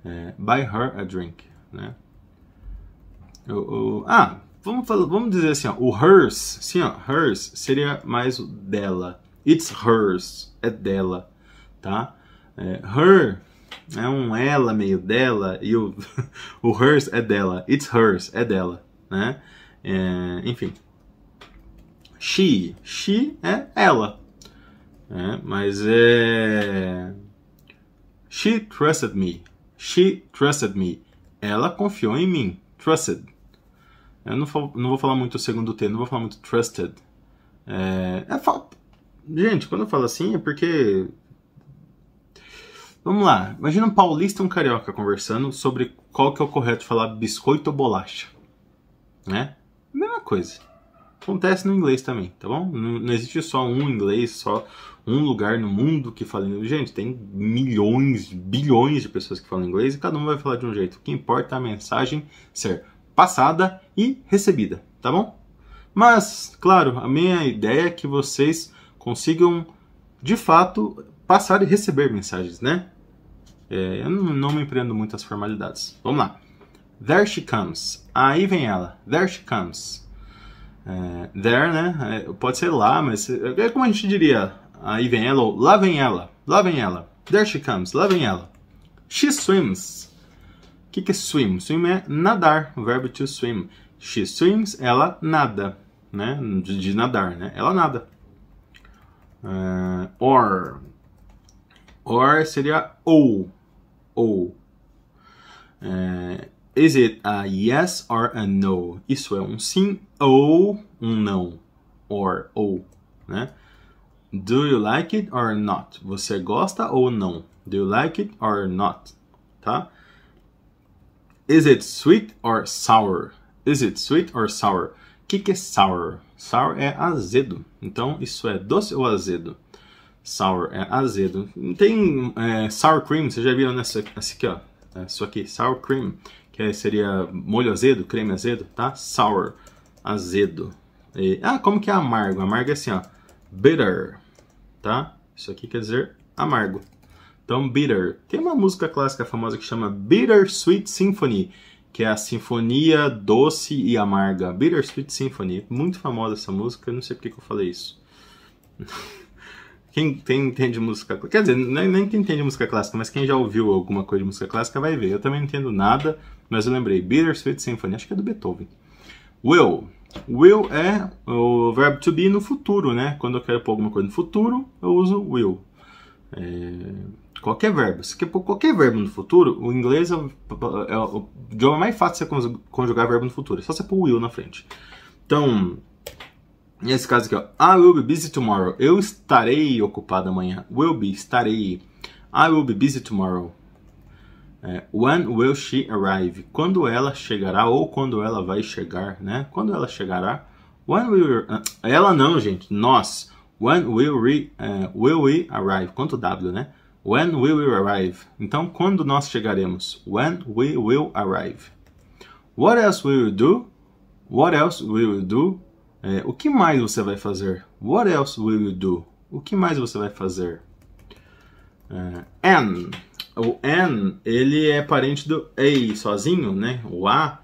S1: É, buy her a drink, né? Eu, eu, ah, vamos, falar, vamos dizer assim, ó, o hers, sim, ó, hers seria mais dela. It's hers, é dela, tá? É, her é um ela meio dela e o, o hers é dela. It's hers, é dela, né? É, enfim. She, she é ela, né? Mas é... She trusted me. She trusted me. Ela confiou em mim. Trusted eu não, falo, não vou falar muito o segundo T, não vou falar muito trusted. É, é Gente, quando eu falo assim é porque. Vamos lá, imagina um paulista e um carioca conversando sobre qual que é o correto falar biscoito ou bolacha. Né? Mesma coisa. Acontece no inglês também, tá bom? Não, não existe só um inglês, só um lugar no mundo que fala inglês. Gente, tem milhões, bilhões de pessoas que falam inglês e cada um vai falar de um jeito. O que importa é a mensagem ser passada e recebida, tá bom? Mas, claro, a minha ideia é que vocês consigam, de fato, passar e receber mensagens, né? É, eu não, me empreendo muito às formalidades. Vamos lá. There she comes. Aí vem ela. There she comes. É, there, né? É, pode ser lá, mas é, é como a gente diria. Aí vem ela ou lá vem ela. Lá vem ela. There she comes. Lá vem ela. She swims que, que é swim? Swim é nadar, o verbo to swim. She swims, ela nada, né? De, de nadar, né? Ela nada. Uh, or. Or seria ou. Ou. Uh, is it a yes or a no? Isso é um sim ou um não. Or, ou, né? Do you like it or not? Você gosta ou não? Do you like it or not? Tá? Is it sweet or sour? Is it sweet or sour? O que, que é sour? Sour é azedo. Então, isso é doce ou azedo? Sour é azedo. Tem é, sour cream, vocês já viram nessa essa aqui, ó. É, isso aqui, sour cream, que é, seria molho azedo, creme azedo, tá? Sour, azedo. E, ah, como que é amargo? Amargo é assim, ó. Bitter, tá? Isso aqui quer dizer amargo. Então, bitter. Tem uma música clássica famosa que chama Bitter Sweet Symphony, que é a Sinfonia Doce e Amarga. Bitter Sweet Symphony. Muito famosa essa música, eu não sei por que eu falei isso. Quem, tem entende música quer dizer, nem, nem quem entende música clássica, mas quem já ouviu alguma coisa de música clássica vai ver. Eu também não entendo nada, mas eu lembrei. Bitter Sweet Symphony, acho que é do Beethoven. Will. Will é o verbo to be no futuro, né? Quando eu quero pôr alguma coisa no futuro, eu uso will. É, qualquer verbo. Se quer pôr qualquer verbo no futuro, o inglês é o, é o é idioma mais fácil de você conjugar verbo no futuro. É só você pôr will na frente. Então, nesse caso aqui, ó. I will be busy tomorrow. Eu estarei ocupado amanhã. Will be, estarei. I will be busy tomorrow. É, when will she arrive? Quando ela chegará ou quando ela vai chegar, né? Quando ela chegará? When will uh, ela não, gente. Nós. When will we, uh, will we arrive? Quanto W, né? When we will arrive? Então, quando nós chegaremos? When we will arrive. What else will you do? What else will you do? É, o que mais você vai fazer? What else will you do? O que mais você vai fazer? É, O and ele é parente do a sozinho, né? O a,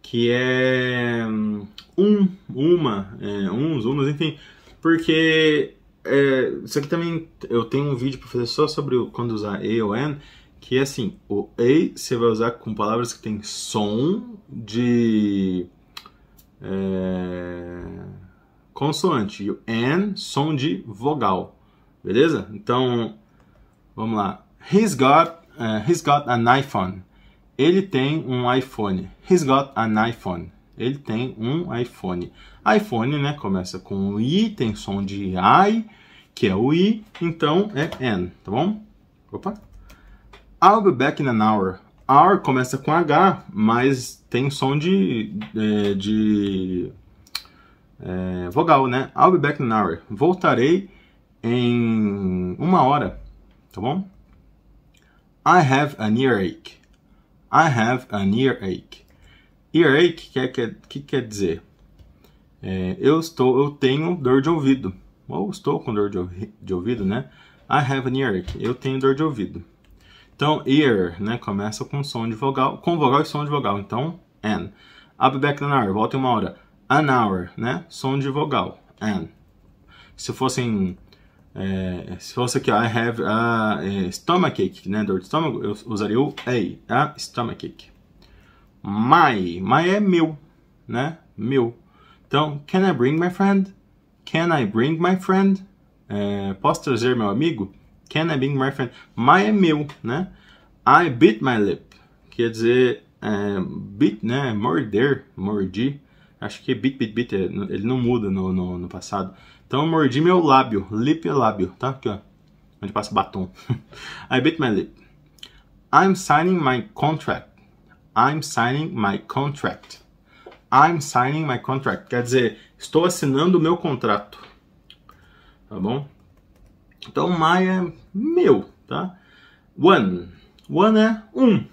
S1: que é hum, um, uma, é, uns, umas, enfim. Porque é, isso aqui também eu tenho um vídeo para fazer só sobre quando usar e ou n que é assim, o e você vai usar com palavras que tem som de é, consoante e o n som de vogal, beleza? Então vamos lá. He's got uh, he's got an iPhone. Ele tem um iPhone. He's got an iPhone. Ele tem um iPhone iPhone, né? Começa com o I, tem som de I, que é o I, então é N, tá bom? Opa! I'll be back in an hour. Hour começa com H, mas tem som de, de, é, de é, vogal, né? I'll be back in an hour. Voltarei em uma hora, tá bom? I have an earache. I have an earache. Earache, que, é, que, é, que quer dizer? É, eu estou, eu tenho dor de ouvido. Ou estou com dor de, de ouvido, né? I have an earache. Eu tenho dor de ouvido. Então, ear, né? Começa com som de vogal, com vogal e som de vogal. Então, an. I'll be back in an hour. Volta em uma hora. An hour, né? Som de vogal. An. Se fossem é, se fosse aqui, ó, I have a é, stomachache, né? Dor de estômago, eu usaria o a, a stomachache. My, my é meu, né? Meu. Então, can I bring my friend? Can I bring my friend? É, posso trazer meu amigo? Can I bring my friend? My é meu, né? I bit my lip. Quer dizer, é, bit, né? Morder, mordi. Acho que bit, bit, bit, é, ele não muda no, no, no passado. Então, eu mordi meu lábio. Lip é lábio, tá? Aqui, ó. Onde passa batom. I bit my lip. I'm signing my contract. I'm signing my contract. I'm signing my contract. Quer dizer, estou assinando o meu contrato. Tá bom? Então, my é meu, tá? One. One é um.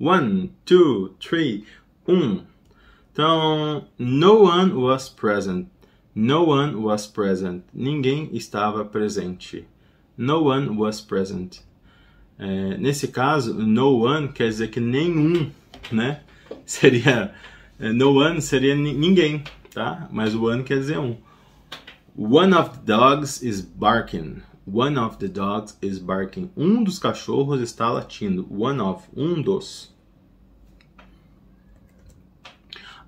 S1: One, two, three, um. Então, no one was present. No one was present. Ninguém estava presente. No one was present. É, nesse caso, no one quer dizer que nenhum, né? Seria eh, no one seria ninguém, tá? Mas one quer dizer um. One of the dogs is barking. One of the dogs is barking. Um dos cachorros está latindo. One of, um dos.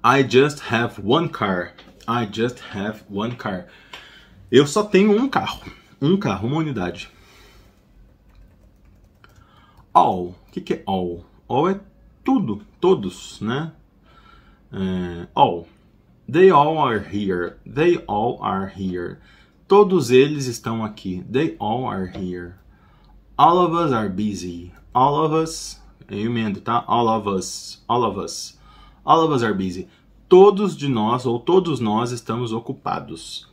S1: I just have one car. I just have one car. Eu só tenho um carro. Um carro, uma unidade. All. O que, que é all? All é tudo, todos, né? É, all. They all are here. They all are here. Todos eles estão aqui. They all are here. All of us are busy. All of us. Eu emendo, tá? All of us. All of us. All of us are busy. Todos de nós ou todos nós estamos ocupados.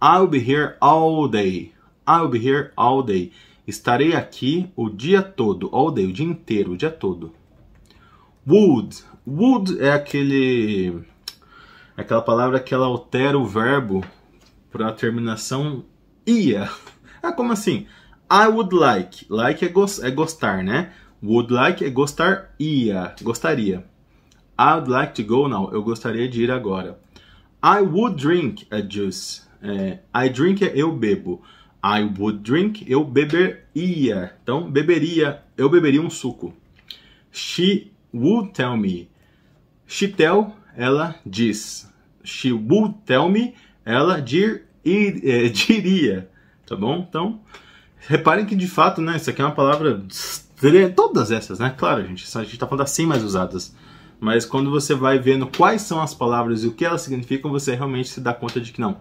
S1: I'll be here all day. I'll be here all day. Estarei aqui o dia todo. All day, o dia inteiro, o dia todo. Would. Would é aquele é aquela palavra que ela altera o verbo para a terminação ia. Ah, como assim? I would like. Like é, go é gostar, né? Would like é gostar ia, gostaria. I would like to go now. Eu gostaria de ir agora. I would drink a juice. É, I drink é eu bebo. I would drink, eu beberia. Então, beberia, eu beberia um suco. She would tell me. She tell, ela diz. She would tell me, ela dir, é, diria. Tá bom? Então, reparem que de fato, né? Isso aqui é uma palavra. Todas essas, né? Claro, gente. A gente tá falando assim mais usadas. Mas quando você vai vendo quais são as palavras e o que elas significam, você realmente se dá conta de que não.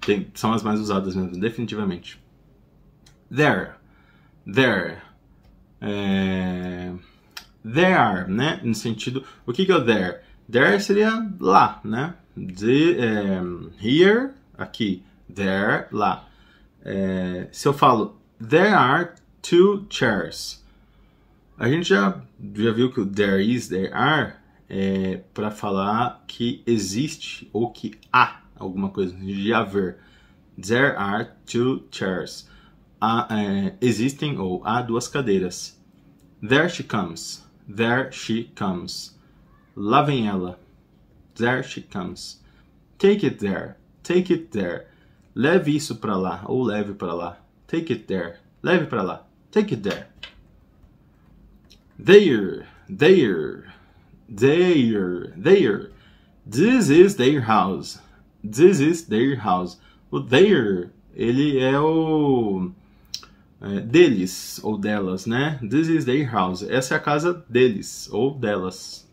S1: Tem, são as mais usadas mesmo, definitivamente. There. There. É there, né? No sentido, o que, que é o there? There seria lá, né? De, é, here, aqui. There, lá. É, se eu falo there are two chairs, a gente já, já viu que o there is, there are é para falar que existe ou que há alguma coisa de haver. There are two chairs. Há, é, existem ou há duas cadeiras. There she comes. There she comes. Loving ela. There she comes. Take it there. Take it there. Leve isso para lá ou leve para lá. Take it there. Leve para lá. Take it there. There. There. There. There. This is their house. This is their house. O there, ele é o é, deles ou delas, né? This is their house. Essa é a casa deles ou delas.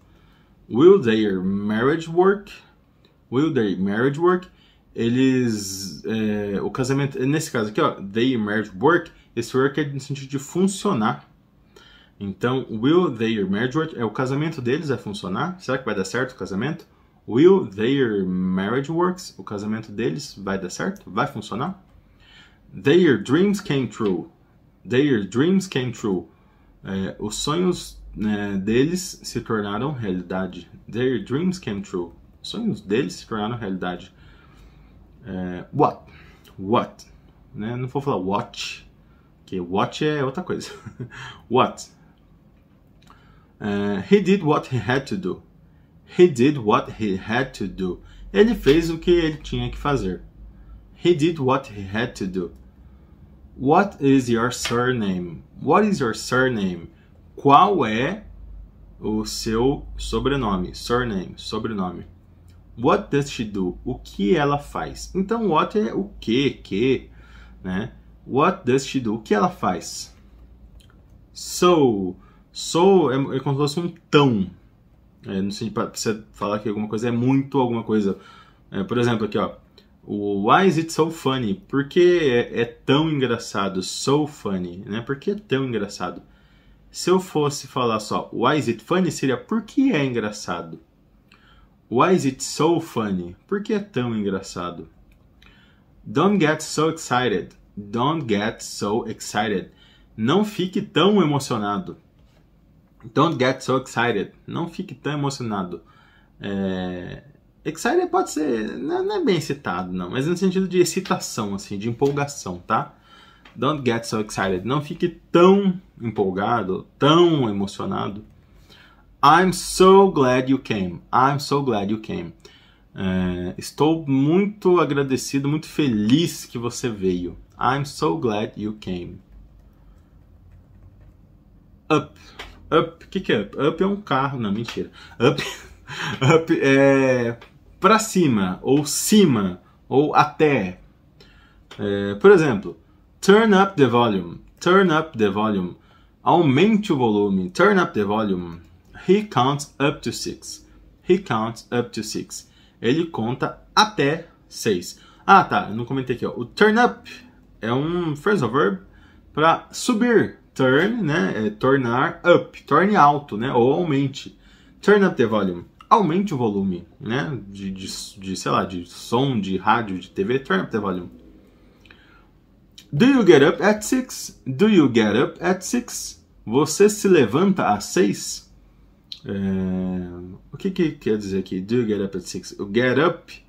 S1: Will their marriage work? Will their marriage work? Eles, é, o casamento, nesse caso aqui, ó, their marriage work. Esse work é no sentido de funcionar. Então, will their marriage work? É o casamento deles vai funcionar? Será que vai dar certo o casamento? Will their marriage works? O casamento deles vai dar certo? Vai funcionar? Their dreams came true. Their dreams came true. É, os sonhos né, deles se tornaram realidade. Their dreams came true. Os sonhos deles se tornaram realidade. É, what? What? Né? Não vou falar what, que what é outra coisa. what? Uh, he did what he had to do. He did what he had to do. Ele fez o que ele tinha que fazer. He did what he had to do. What is your surname? What is your surname? Qual é o seu sobrenome? Surname, sobrenome. What does she do? O que ela faz? Então, what é o que, que, né? What does she do? O que ela faz? So, so é, é como se fosse um tão. É, não sei se você falar que alguma coisa é muito alguma coisa. É, por exemplo, aqui, ó. O Why is it so funny? Por que é, é tão engraçado? So funny, né? Por que é tão engraçado? Se eu fosse falar só Why is it funny? Seria por que é engraçado? Why is it so funny? Por que é tão engraçado? Don't get so excited. Don't get so excited. Não fique tão emocionado. Don't get so excited. Não fique tão emocionado. É, Excited pode ser. É, não é bem citado, não, mas no sentido de excitação, assim, de empolgação, tá? Don't get so excited. Não fique tão empolgado, tão emocionado. I'm so glad you came. I'm so glad you came. É, estou muito agradecido, muito feliz que você veio. I'm so glad you came. Up. Up. O que, que é up? Up é um carro. Não, mentira. Up. Up é para cima, ou cima, ou até. É, por exemplo, turn up the volume, turn up the volume, aumente o volume, turn up the volume. He counts up to six. He counts up to six. Ele conta até seis. Ah, tá, eu não comentei aqui, ó. O turn up é um phrasal verb para subir. Turn, né? É tornar up, torne alto, né? Ou aumente. Turn up the volume aumente o volume, né? De, de, de, sei lá, de som, de rádio, de TV, turn up the volume. Do you get up at six? Do you get up at six? Você se levanta às seis? É... O que, que quer dizer aqui? Do you get up at six? O get up,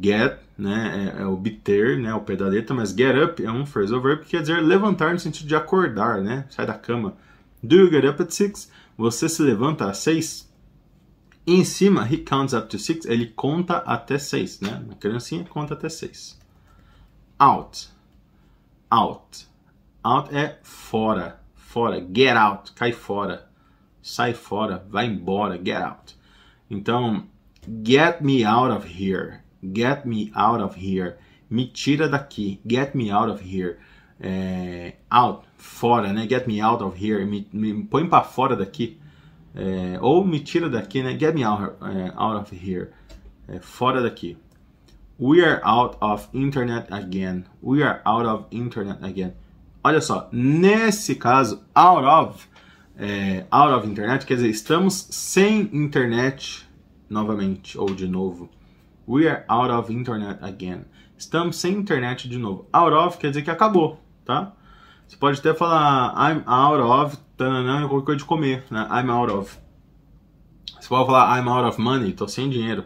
S1: get, né? É, é, o obter, né? O pedaleta, mas get up é um phrasal verb que quer dizer levantar no sentido de acordar, né? Sai da cama. Do you get up at six? Você se levanta às seis? em cima, he counts up to six, ele conta até seis, né? A criancinha conta até seis. Out, out, out é fora, fora, get out, cai fora, sai fora, vai embora, get out. Então, get me out of here, get me out of here, me tira daqui, get me out of here. É, out, fora, né? Get me out of here, me, me põe para fora daqui. É, ou me tira daqui, né? Get me out, é, out of here. É, fora daqui. We are out of internet again. We are out of internet again. Olha só, nesse caso, out of, é, out of internet, quer dizer, estamos sem internet novamente, ou de novo. We are out of internet again. Estamos sem internet de novo. Out of quer dizer que acabou, tá? Você pode até falar I'm out of tananã, qualquer coisa de comer, né? I'm out of. Você pode falar I'm out of money, tô sem dinheiro.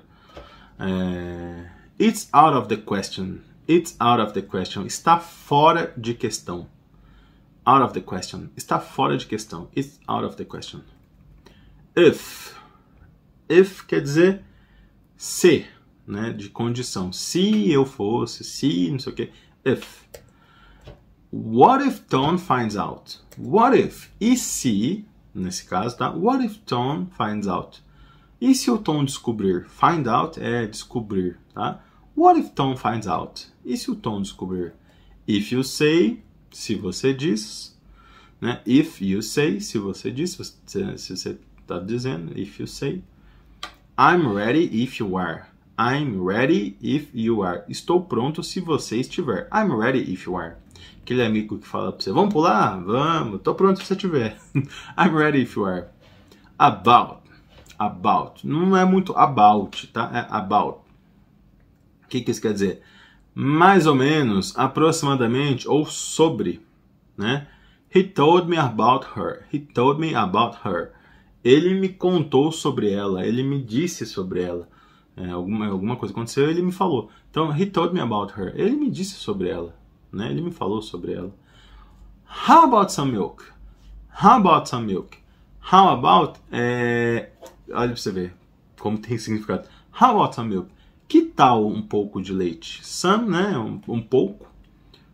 S1: É... It's out of the question. It's out of the question. Está fora de questão. Out of the question. Está fora de questão. It's out of the question. If. If quer dizer se, né? De condição. Se eu fosse, se não sei o quê. If. What if Tom finds out? What if? E se, nesse caso, tá? What if Tom finds out? E se o Tom descobrir? Find out é descobrir, tá? What if Tom finds out? E se o Tom descobrir? If you say, se você diz, né? If you say, se você diz, se você está dizendo, if you say. I'm ready if you are. I'm ready if you are. Estou pronto se você estiver. I'm ready if you are aquele amigo que fala pra você, vamos pular? Vamos, tô pronto se você tiver. I'm ready if you are. About. About. Não é muito about, tá? É about. O que, que isso quer dizer? Mais ou menos, aproximadamente, ou sobre, né? He told me about her. He told me about her. Ele me contou sobre ela. Ele me disse sobre ela. É, alguma, alguma coisa aconteceu ele me falou. Então, he told me about her. Ele me disse sobre ela né? Ele me falou sobre ela. How about some milk? How about some milk? How about é... Olha pra você ver como tem significado. How about some milk? Que tal um pouco de leite? Some, né? Um, um pouco,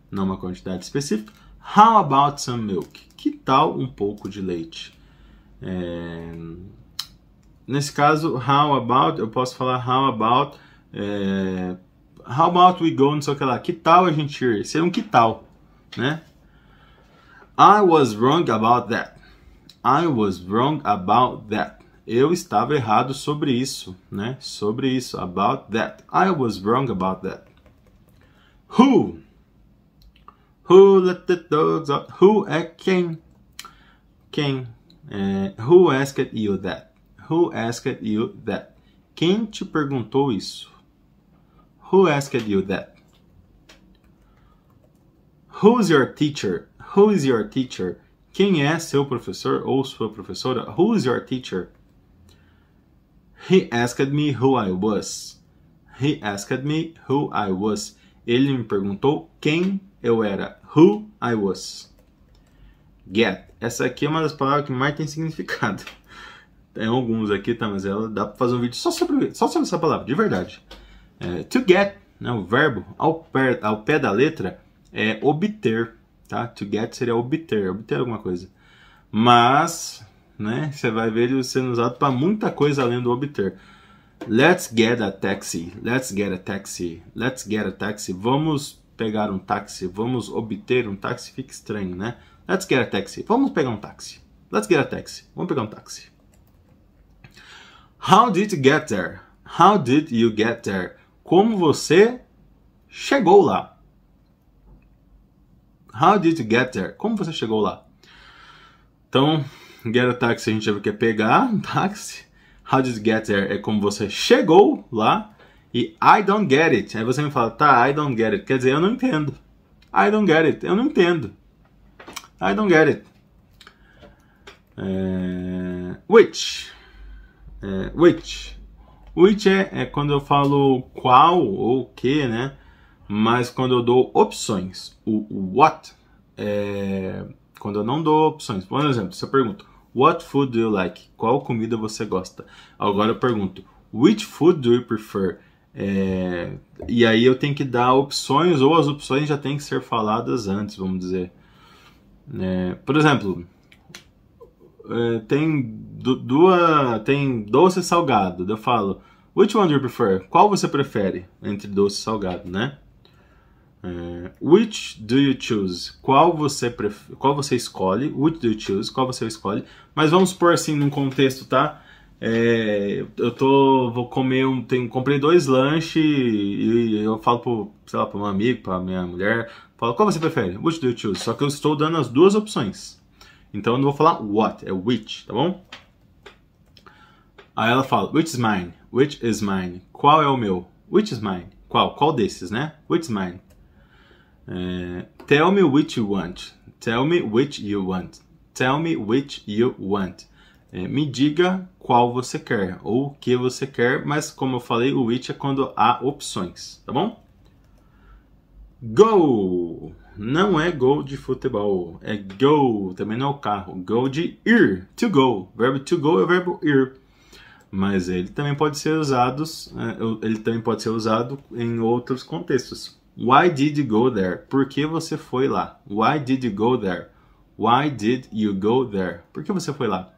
S1: não uma quantidade específica. How about some milk? Que tal um pouco de leite? É... Nesse caso, how about, eu posso falar how about é how about we go, não sei o que lá. Que tal a gente ir? Seria um que tal, né? I was wrong about that. I was wrong about that. Eu estava errado sobre isso, né? Sobre isso, about that. I was wrong about that. Who? Who let the dogs out? Who é quem? Quem? É, who asked you that? Who asked you that? Quem te perguntou isso? Who asked you that? Who's your teacher? Who is your teacher? Quem é seu professor ou sua professora? Who's your teacher? He asked me who I was. He asked me who I was. Ele me perguntou quem eu era. Who I was. Get. Essa aqui é uma das palavras que mais tem significado. Tem alguns aqui, tá? Mas ela dá pra fazer um vídeo só sobre, só sobre essa palavra, de verdade. É, to get, né, o verbo, ao pé, ao pé da letra, é obter, tá? To get seria obter, obter alguma coisa. Mas, né, você vai ver ele sendo usado para muita coisa além do obter. Let's get a taxi, let's get a taxi, let's get a taxi. Vamos pegar um táxi, vamos obter um táxi, fica estranho, né? Let's get a taxi, vamos pegar um táxi. Let's get a taxi, vamos pegar um táxi. How did you get there? How did you get there? como você chegou lá. How did you get there? Como você chegou lá? Então, get a taxi a gente já é pegar um táxi. How did you get there? É como você chegou lá. E I don't get it. Aí você me fala, tá, I don't get it. Quer dizer, eu não entendo. I don't get it. Eu não entendo. I don't get it. É... Which? É... Which? Which é, é quando eu falo qual ou que, né? Mas quando eu dou opções. O, what é quando eu não dou opções. Por exemplo, se eu pergunto What food do you like? Qual comida você gosta? Agora eu pergunto Which food do you prefer? É, e aí eu tenho que dar opções ou as opções já têm que ser faladas antes, vamos dizer. É, por exemplo, é, tem duas. Tem doce e salgado. Eu falo, which one do you prefer? Qual você prefere entre doce e salgado, né? É, which do you choose? Qual você, qual você escolhe? Which do you choose? Qual você escolhe? Mas vamos pôr assim num contexto, tá? É, eu tô vou comer um tenho, comprei dois lanches e, e eu falo pro, sei lá, pro meu amigo, pra minha mulher, falo qual você prefere? Which do you choose? Só que eu estou dando as duas opções. Então eu não vou falar what, é which, tá bom? Aí ela fala, which is mine? Which is mine? Qual é o meu? Which is mine? Qual? Qual desses, né? Which is mine? É, tell me which you want. Tell me which you want. Tell me which you want. É, me diga qual você quer ou o que você quer, mas como eu falei, o which é quando há opções, tá bom? Go! Não é gol de futebol, é go, também não é o carro. Go de ir, to go. O verbo to go é o verbo ir mas ele também pode ser usado, é, ele também pode ser usado em outros contextos. Why did you go there? Por que você foi lá? Why did you go there? Why did you go there? Por que você foi lá?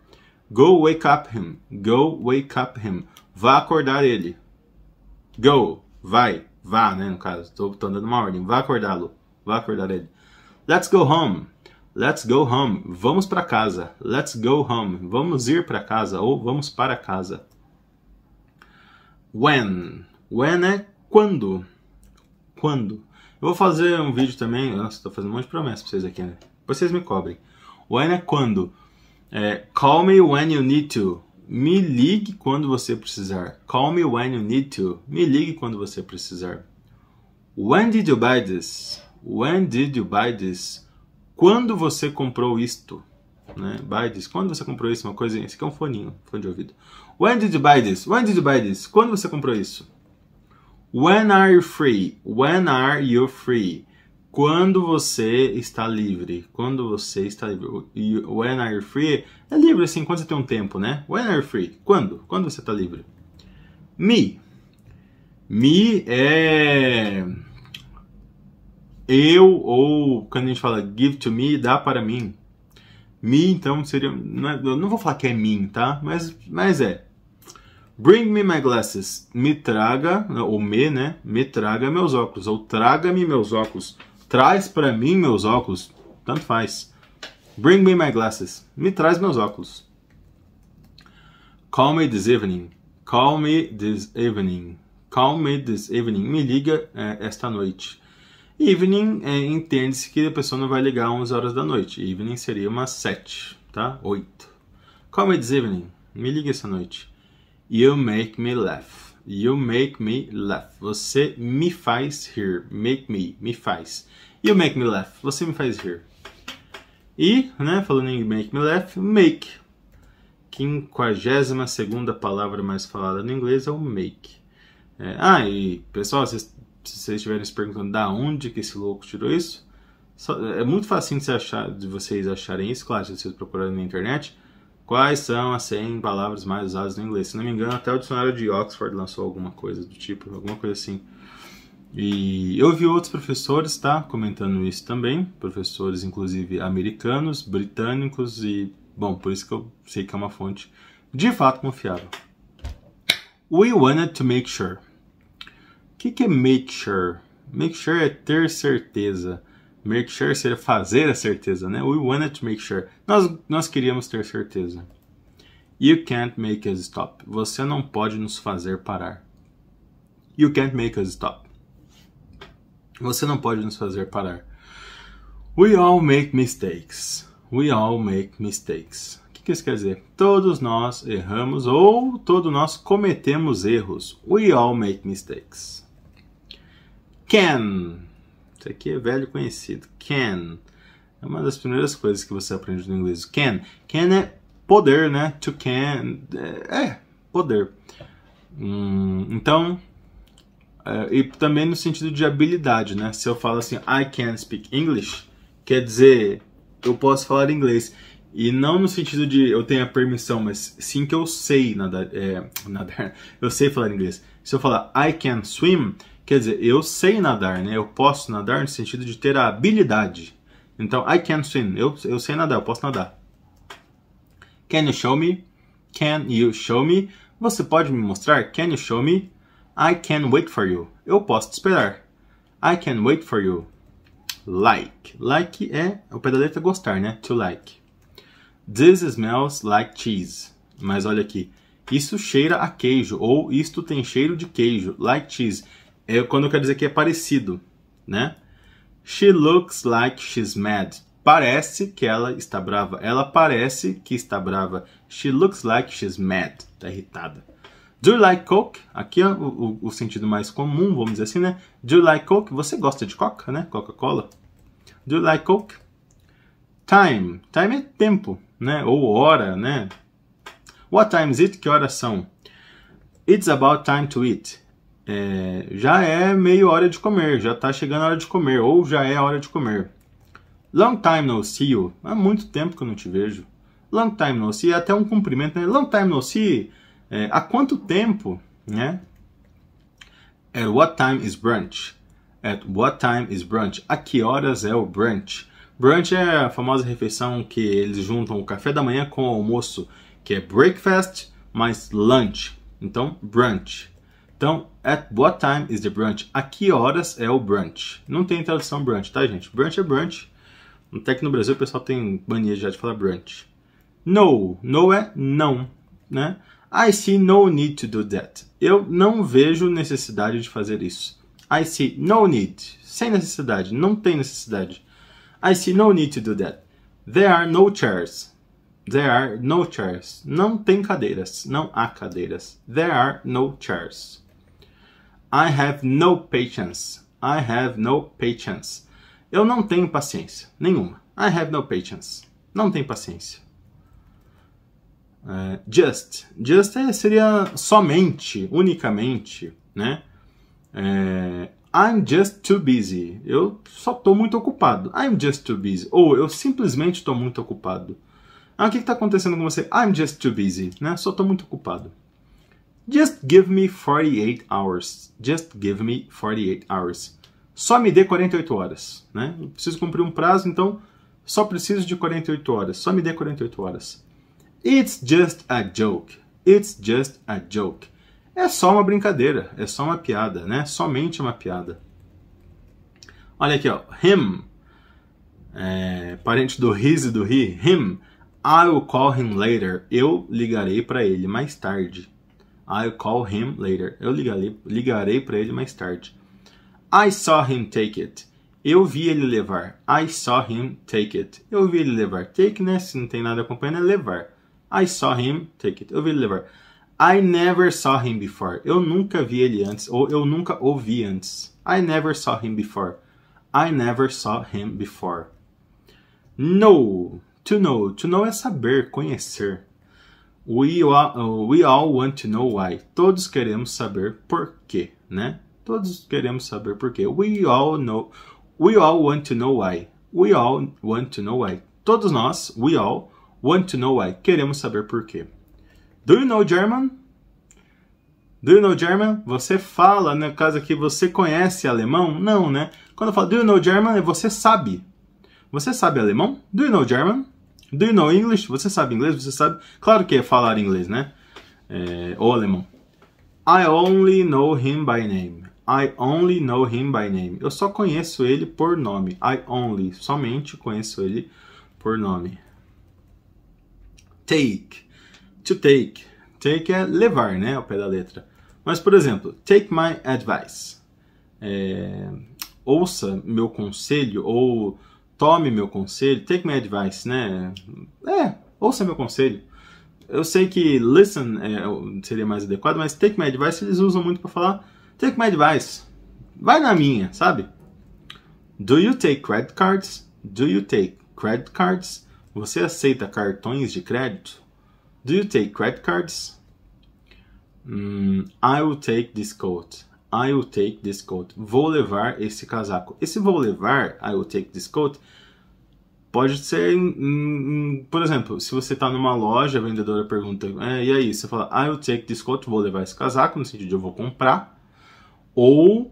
S1: Go wake up him. Go wake up him. Vá acordar ele. Go. Vai. Vá, né? No caso, estou dando uma ordem. Vá acordá-lo. Vá acordar ele. Let's go home. Let's go home. Vamos para casa. Let's go home. Vamos ir para casa ou vamos para casa. When. When é quando. Quando. Eu vou fazer um vídeo também. Nossa, estou fazendo um monte de promessas para vocês aqui, né? Depois vocês me cobrem. When é quando. É, call me when you need to. Me ligue quando você precisar. Call me when you need to. Me ligue quando você precisar. When did you buy this? When did you buy this? Quando você comprou isto? Né? Buy this. Quando você comprou isso? Uma coisa. Esse aqui é um foninho, fone de ouvido. When did you buy this? When did you buy this? Quando você comprou isso? When are you free? When are you free? Quando você está livre? Quando você está livre? When are you free? É livre assim, quando você tem um tempo, né? When are you free? Quando? Quando você está livre? Me. Me é eu ou quando a gente fala give to me, dá para mim. Me então seria, não é, eu não vou falar que é mim, tá? Mas mas é. Bring me my glasses. Me traga, ou me, né? Me traga meus óculos ou traga-me meus óculos. Traz para mim meus óculos. Tanto faz. Bring me my glasses. Me traz meus óculos. Call me this evening. Call me this evening. Call me this evening. Me liga é, esta noite. Evening é, entende-se que a pessoa não vai ligar às 11 horas da noite. Evening seria umas 7, tá? 8. Come this evening. Me liga essa noite. You make me laugh. You make me laugh. Você me faz rir. Make me, me faz. You make me laugh. Você me faz rir. E, né, falando em make me laugh, make. Quinquagésima segunda palavra mais falada no inglês é o make. É, ah, e pessoal, vocês se vocês estiverem se perguntando da onde que esse louco tirou isso, só, é, é muito fácil de, achar, de, vocês acharem isso, claro, se vocês procurarem na internet, quais são as 100 palavras mais usadas no inglês. Se não me engano, até o dicionário de Oxford lançou alguma coisa do tipo, alguma coisa assim. E eu vi outros professores, tá, comentando isso também, professores inclusive americanos, britânicos e, bom, por isso que eu sei que é uma fonte de fato confiável. We wanted to make sure que, que é make sure? Make sure é ter certeza. Make sure seria fazer a certeza, né? We wanted to make sure. Nós, nós queríamos ter certeza. You can't make us stop. Você não pode nos fazer parar. You can't make us stop. Você não pode nos fazer parar. We all make mistakes. We all make mistakes. O que, que isso quer dizer? Todos nós erramos ou todos nós cometemos erros. We all make mistakes. Can. Isso aqui é velho conhecido. Can. É uma das primeiras coisas que você aprende no inglês. Can. Can é poder, né? To can. É, é, poder. Hum, então, é, e também no sentido de habilidade, né? Se eu falo assim, I can speak English, quer dizer, eu posso falar inglês. E não no sentido de eu tenho a permissão, mas sim que eu sei nada, É, eu sei falar inglês. Se eu falar I can swim, Quer dizer, eu sei nadar, né? Eu posso nadar no sentido de ter a habilidade. Então, I can swim. Eu, eu sei nadar, eu posso nadar. Can you show me? Can you show me? Você pode me mostrar? Can you show me? I can wait for you. Eu posso te esperar. I can wait for you. Like. Like é o pedaleta é gostar, né? To like. This smells like cheese. Mas olha aqui. Isso cheira a queijo. Ou isto tem cheiro de queijo. Like cheese é quando eu quero dizer que é parecido, né? She looks like she's mad. Parece que ela está brava. Ela parece que está brava. She looks like she's mad. Está irritada. Do you like coke? Aqui ó, é o, o, sentido mais comum, vamos dizer assim, né? Do you like coke? Você gosta de coca, né? Coca-Cola. Do you like coke? Time. Time é tempo, né? Ou hora, né? What time is it? Que horas são? It's about time to eat é, já é meio hora de comer, já está chegando a hora de comer, ou já é a hora de comer. Long time no see you. Oh. Há muito tempo que eu não te vejo. Long time no see é até um cumprimento, né? Long time no see. É, há quanto tempo, né? At what time is brunch? At what time is brunch? A que horas é o brunch? Brunch é a famosa refeição que eles juntam o café da manhã com o almoço, que é breakfast mais lunch. Então, brunch. Então, at what time is the brunch? A que horas é o brunch? Não tem tradução brunch, tá, gente? Brunch é brunch. Até que no Brasil o pessoal tem mania já de falar brunch. No, no é não, né? I see no need to do that. Eu não vejo necessidade de fazer isso. I see no need. Sem necessidade, não tem necessidade. I see no need to do that. There are no chairs. There are no chairs. Não tem cadeiras. Não há cadeiras. There are no chairs. I have no patience. I have no patience. Eu não tenho paciência. Nenhuma. I have no patience. Não tenho paciência. Uh, just. Just é, seria somente, unicamente, né? É, I'm just too busy. Eu só estou muito ocupado. I'm just too busy. Ou eu simplesmente estou muito ocupado. Ah, o que está acontecendo com você? I'm just too busy. Né? Só estou muito ocupado. Just give me 48 hours. Just give me 48 hours. Só me dê 48 horas, né? Eu preciso cumprir um prazo, então só preciso de 48 horas. Só me dê 48 horas. It's just a joke. It's just a joke. É só uma brincadeira, é só uma piada, né? Somente uma piada. Olha aqui, ó. Him. É, parente do his e do ri. Him. I will call him later. Eu ligarei para ele mais tarde. I'll call him later. Eu ligarei, ligarei para ele mais tarde. I saw him take it. Eu vi ele levar. I saw him take it. Eu vi ele levar. Take, né? Se não tem nada acompanhando, é levar. I saw him take it. Eu vi ele levar. I never saw him before. Eu nunca vi ele antes, ou eu nunca ouvi antes. I never saw him before. I never saw him before. No. To know. To know é saber, conhecer. We all, uh, we all want to know why. Todos queremos saber por quê, né? Todos queremos saber por quê. We all know. We all want to know why. We all want to know why. Todos nós, we all want to know why. Queremos saber por quê. Do you know German? Do you know German? Você fala, na casa que você conhece alemão? Não, né? Quando eu falo do you know German, é você sabe. Você sabe alemão? Do you know German? Do you know English? Você sabe inglês? Você sabe? Claro que é falar inglês, né? É, ou alemão. I only know him by name. I only know him by name. Eu só conheço ele por nome. I only. Somente conheço ele por nome. Take. To take. Take é levar, né? Ao pé da letra. Mas, por exemplo, take my advice. É, ouça meu conselho ou tome meu conselho, take my advice, né? É, ouça meu conselho. Eu sei que listen é, seria mais adequado, mas take my advice eles usam muito para falar take my advice. Vai na minha, sabe? Do you take credit cards? Do you take credit cards? Você aceita cartões de crédito? Do you take credit cards? Hmm, I will take this coat. I will take this coat. Vou levar esse casaco. Esse vou levar, I will take this coat, pode ser, por exemplo, se você está numa loja, a vendedora pergunta, é, e aí? Você fala, I will take this coat, vou levar esse casaco, no sentido de eu vou comprar. Ou,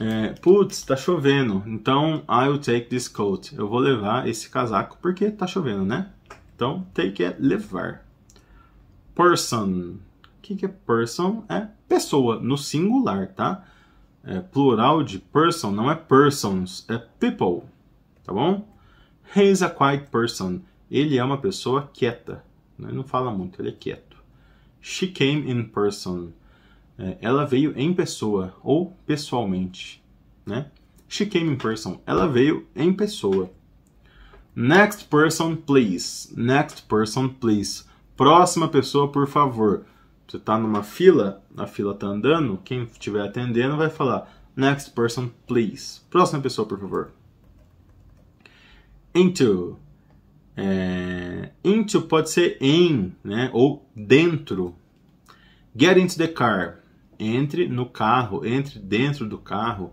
S1: é, putz, está chovendo, então I will take this coat. Eu vou levar esse casaco porque está chovendo, né? Então, take é levar. Person o que, que é person? É pessoa, no singular, tá? É, plural de person não é persons, é people, tá bom? He is a quiet person. Ele é uma pessoa quieta. Né? Ele não fala muito, ele é quieto. She came in person. É, ela veio em pessoa ou pessoalmente, né? She came in person. Ela veio em pessoa. Next person, please. Next person, please. Próxima pessoa, por favor. Você está numa fila, a fila está andando, quem estiver atendendo vai falar next person please. Próxima pessoa, por favor. Into. É, into pode ser em, né? Ou dentro. Get into the car. Entre no carro, entre dentro do carro,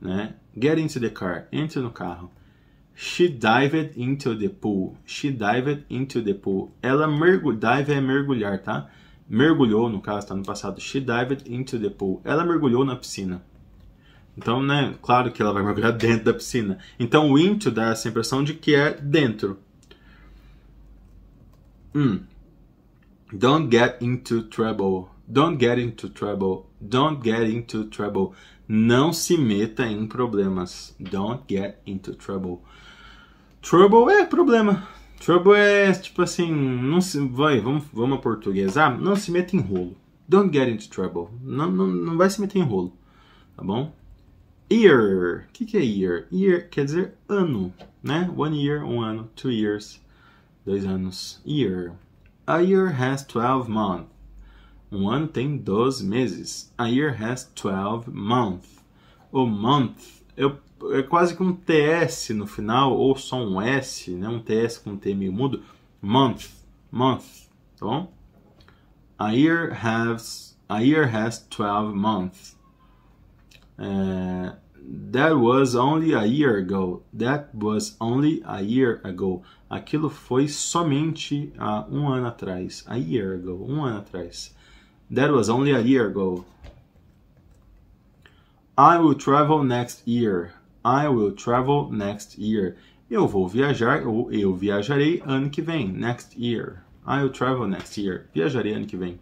S1: né? Get into the car. Entre no carro. She dived into the pool. She dived into the pool. Ela mergulhou. Dive é mergulhar, tá? mergulhou, no caso está no passado, she dived into the pool. Ela mergulhou na piscina. Então, né, claro que ela vai mergulhar dentro da piscina. Então, o into dá essa impressão de que é dentro. Hum. Don't get into trouble. Don't get into trouble. Don't get into trouble. Não se meta em problemas. Don't get into trouble. Trouble é problema. Trouble é tipo assim, não se, vai, vamos, vamos portuguesar, não se meta em rolo. Don't get into trouble. Não, não, não vai se meter em rolo, tá bom? Year, o que, que é year? Year quer dizer ano, né? One year, um ano, two years, dois anos. Year. A year has 12 months. Um ano tem 12 meses. A year has 12 months. O month, eu é quase que um TS no final, ou só um S, né? um TS com um T meio mudo. Month, month, tá bom? A year has, a year has 12 months. É, that was only a year ago. That was only a year ago. Aquilo foi somente há um ano atrás. A year ago, um ano atrás. That was only a year ago. I will travel next year. I will travel next year. Eu vou viajar ou eu viajarei ano que vem. Next year. I will travel next year. Viajarei ano que vem.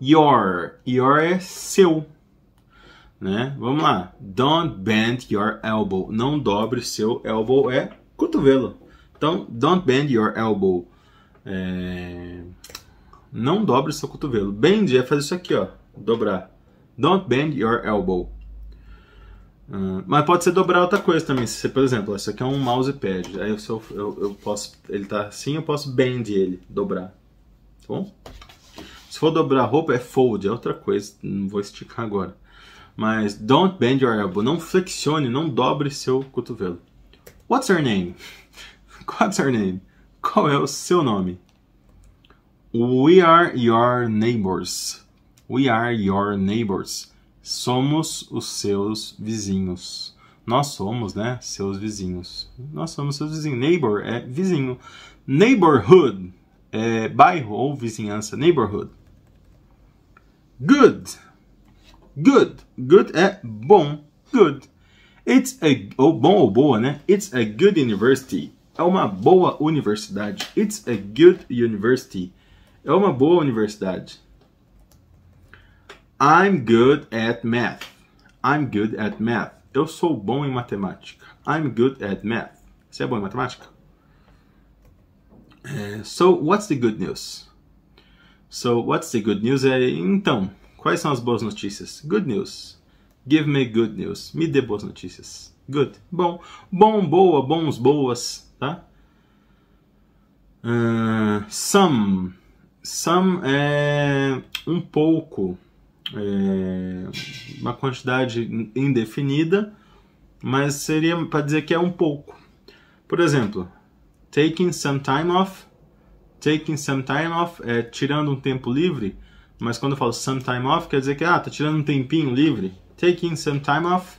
S1: Your. Your é seu. Né? Vamos lá. Don't bend your elbow. Não dobre o seu elbow. É cotovelo. Então, don't bend your elbow. É... Não dobre o seu cotovelo. Bend é fazer isso aqui, ó. Dobrar. Don't bend your elbow. Ah, mas pode ser dobrar outra coisa também. Se você, por exemplo, isso aqui é um mousepad. Aí eu, eu, eu, eu posso. Ele tá assim, eu posso bend ele, dobrar. Tá bom? Se for dobrar roupa, é fold, é outra coisa. Não vou esticar agora. Mas don't bend your elbow. Não flexione, não dobre seu cotovelo. What's your name? What's your name? Qual é o seu nome? We are your neighbors. We are your neighbors somos os seus vizinhos. Nós somos, né, seus vizinhos. Nós somos seus vizinhos. Neighbor é vizinho. Neighborhood é bairro ou vizinhança. Neighborhood. Good. Good. Good é bom. Good. It's a ou bom ou boa, né? It's a good university. É uma boa universidade. It's a good university. É uma boa universidade. I'm good at math. I'm good at math. Eu sou bom em matemática. I'm good at math. Você é bom em matemática? Uh, so, what's the good news? So, what's the good news? É, então, quais são as boas notícias? Good news. Give me good news. Me dê boas notícias. Good. Bom. Bom, boa, bons, boas, tá? Uh, some. Some é um pouco é, uma quantidade indefinida, mas seria para dizer que é um pouco. Por exemplo, taking some time off, taking some time off é tirando um tempo livre, mas quando eu falo some time off quer dizer que ah, tá tirando um tempinho livre. Taking some time off,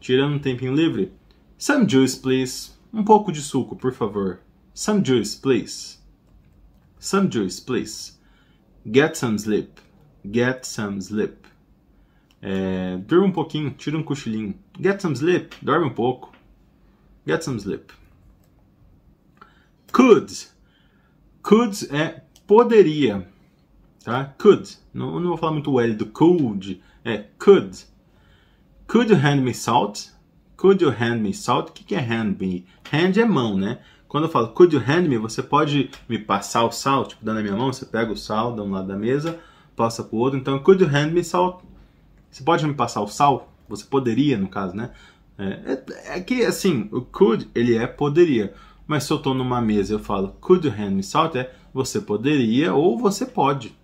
S1: tirando um tempinho livre. Some juice, please. Um pouco de suco, por favor. Some juice, please. Some juice, please. Get some sleep. Get some sleep. É, durma um pouquinho, tira um cochilinho. Get some sleep, dorme um pouco. Get some sleep. Could. Could é poderia. Tá? Could. Não, não vou falar muito o L do could. É could. Could you hand me salt? Could you hand me salt? O que, que é hand me? Hand é mão, né? Quando eu falo could you hand me, você pode me passar o sal, tipo, dando na minha mão, você pega o sal, dá um lado da mesa passa pro outro. Então, could you hand me salt? Você pode me passar o sal? Você poderia, no caso, né? É, é, é que, assim, o could, ele é poderia. Mas se eu estou numa mesa e eu falo could you hand me salt, é você poderia ou você pode.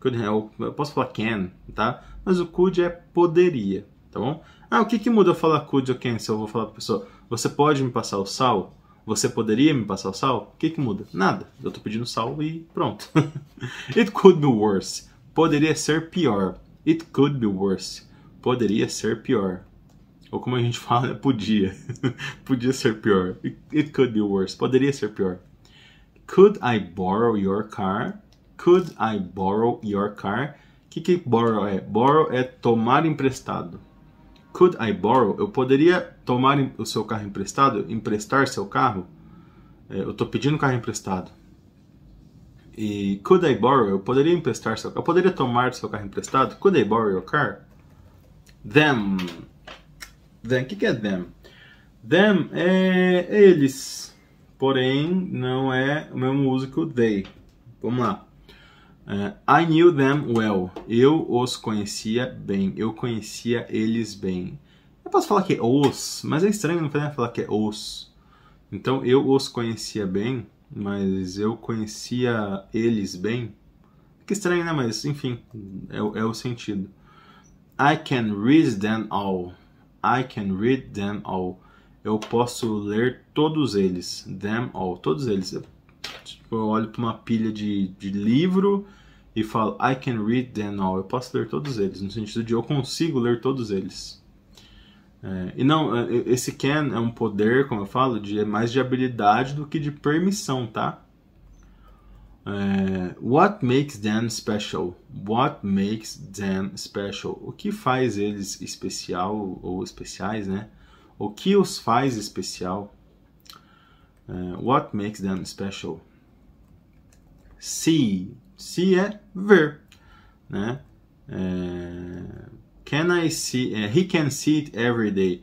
S1: Could, eu, eu posso falar can, tá? Mas o could é poderia, tá bom? Ah, o que, que muda eu falar could ou can se eu vou falar para a pessoa, você pode me passar o sal? Você poderia me passar o sal? O que, que muda? Nada. Eu tô pedindo sal e pronto. It could be worse. Poderia ser pior. It could be worse. Poderia ser pior. Ou como a gente fala, né? podia. podia ser pior. It could be worse. Poderia ser pior. Could I borrow your car? Could I borrow your car? O que, que borrow é? Borrow é tomar emprestado. Could I borrow? Eu poderia tomar o seu carro emprestado, emprestar seu carro, é, eu estou pedindo carro emprestado. E could I borrow? Eu poderia emprestar seu, eu poderia tomar seu carro emprestado? Could I borrow your car? Them. Them. O que, que é them? Them é eles, porém não é o mesmo uso que o they. Vamos lá. Uh, I knew them well. Eu os conhecia bem. Eu conhecia eles bem posso falar que é os, mas é estranho não poder falar que é os. Então eu os conhecia bem, mas eu conhecia eles bem. Que estranho, né? Mas enfim, é, é o sentido. I can read them all. I can read them all. Eu posso ler todos eles. Them all. Todos eles. Eu, tipo, eu olho para uma pilha de, de livro e falo I can read them all. Eu posso ler todos eles. No sentido de eu consigo ler todos eles. É, e não, é, esse can é um poder, como eu falo, de, é mais de habilidade do que de permissão, tá? É, what makes them special? What makes them special? O que faz eles especial ou especiais, né? O que os faz especial? É, what makes them special? See. See é ver, né? É, Can I see? É, he can see it every day.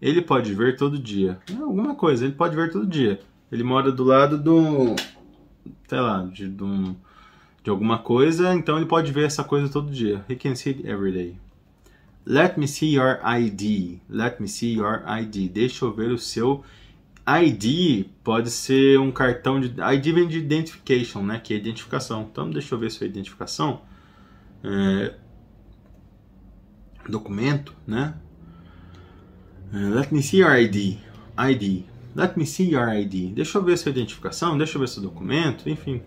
S1: Ele pode ver todo dia. É alguma coisa, ele pode ver todo dia. Ele mora do lado do. sei lá, de, um, de alguma coisa, então ele pode ver essa coisa todo dia. He can see it every day. Let me see your ID. Let me see your ID. Deixa eu ver o seu ID. Pode ser um cartão de. ID vem de identification, né? Que é identificação. Então deixa eu ver sua identificação. É, documento, né? É, let me see your ID. ID. Let me see your ID. Deixa eu ver sua identificação, deixa eu ver seu documento, enfim.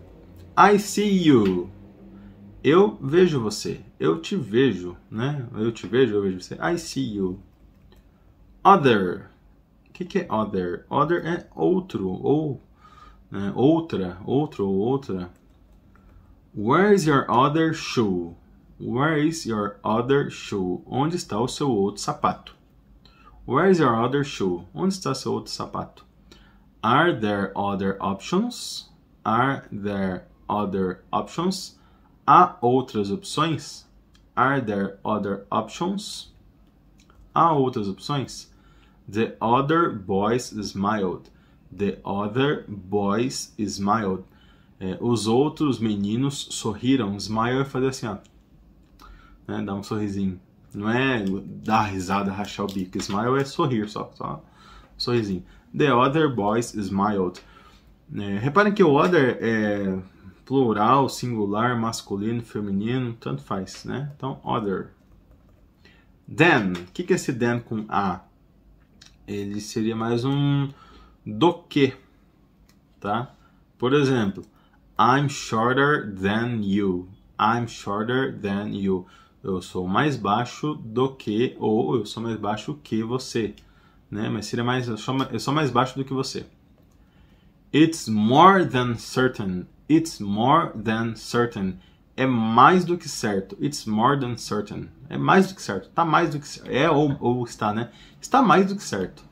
S1: I see you. Eu vejo você. Eu te vejo, né? Eu te vejo, eu vejo você. I see you. Other. O que, que é other? Other é outro, ou né, outra, outro ou outra. Where's your other shoe? Where is your other shoe? Onde está o seu outro sapato? Where is your other shoe? Onde está seu outro sapato? Are there other options? Are there other options? Há outras opções? Are there other options? Há outras opções? The other boys smiled. The other boys smiled. É, os outros meninos sorriram. Smile é fazer assim, ó né? Dar um sorrisinho. Não é dar risada, rachar o bico. Smile é sorrir só, só sorrisinho. The other boys smiled. É, reparem que o other é plural, singular, masculino, feminino, tanto faz, né? Então, other. Then. O que, que é esse then com A? Ele seria mais um do que, tá? Por exemplo, I'm shorter than you. I'm shorter than you eu sou mais baixo do que, ou eu sou mais baixo que você, né? Mas seria mais, eu sou, eu sou mais baixo do que você. It's more than certain. It's more than certain. É mais do que certo. It's more than certain. É mais do que certo. Tá mais do que É ou, ou está, né? Está mais do que certo.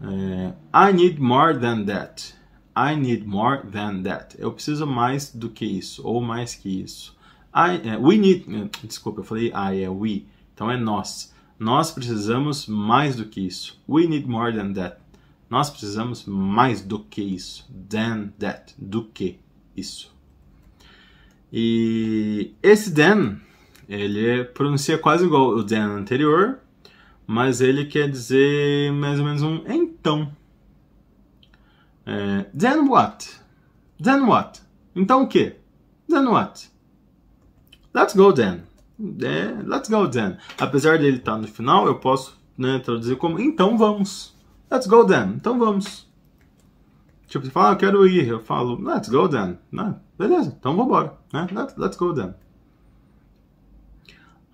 S1: É, I need more than that. I need more than that. Eu preciso mais do que isso, ou mais que isso. I, é, we need, é, desculpa, eu falei I, é we. Então é nós. Nós precisamos mais do que isso. We need more than that. Nós precisamos mais do que isso. Than that. Do que isso. E esse than, ele pronuncia quase igual o than anterior, mas ele quer dizer mais ou menos um então. É, then what? Then what? Então o que? Then what? Let's go then. É, let's go then. Apesar dele estar tá no final, eu posso né, traduzir como então vamos. Let's go then. Então vamos. Tipo, você fala, ah, eu quero ir. Eu falo, let's go then. Né? Beleza, então vambora. Né? Let, let's go then.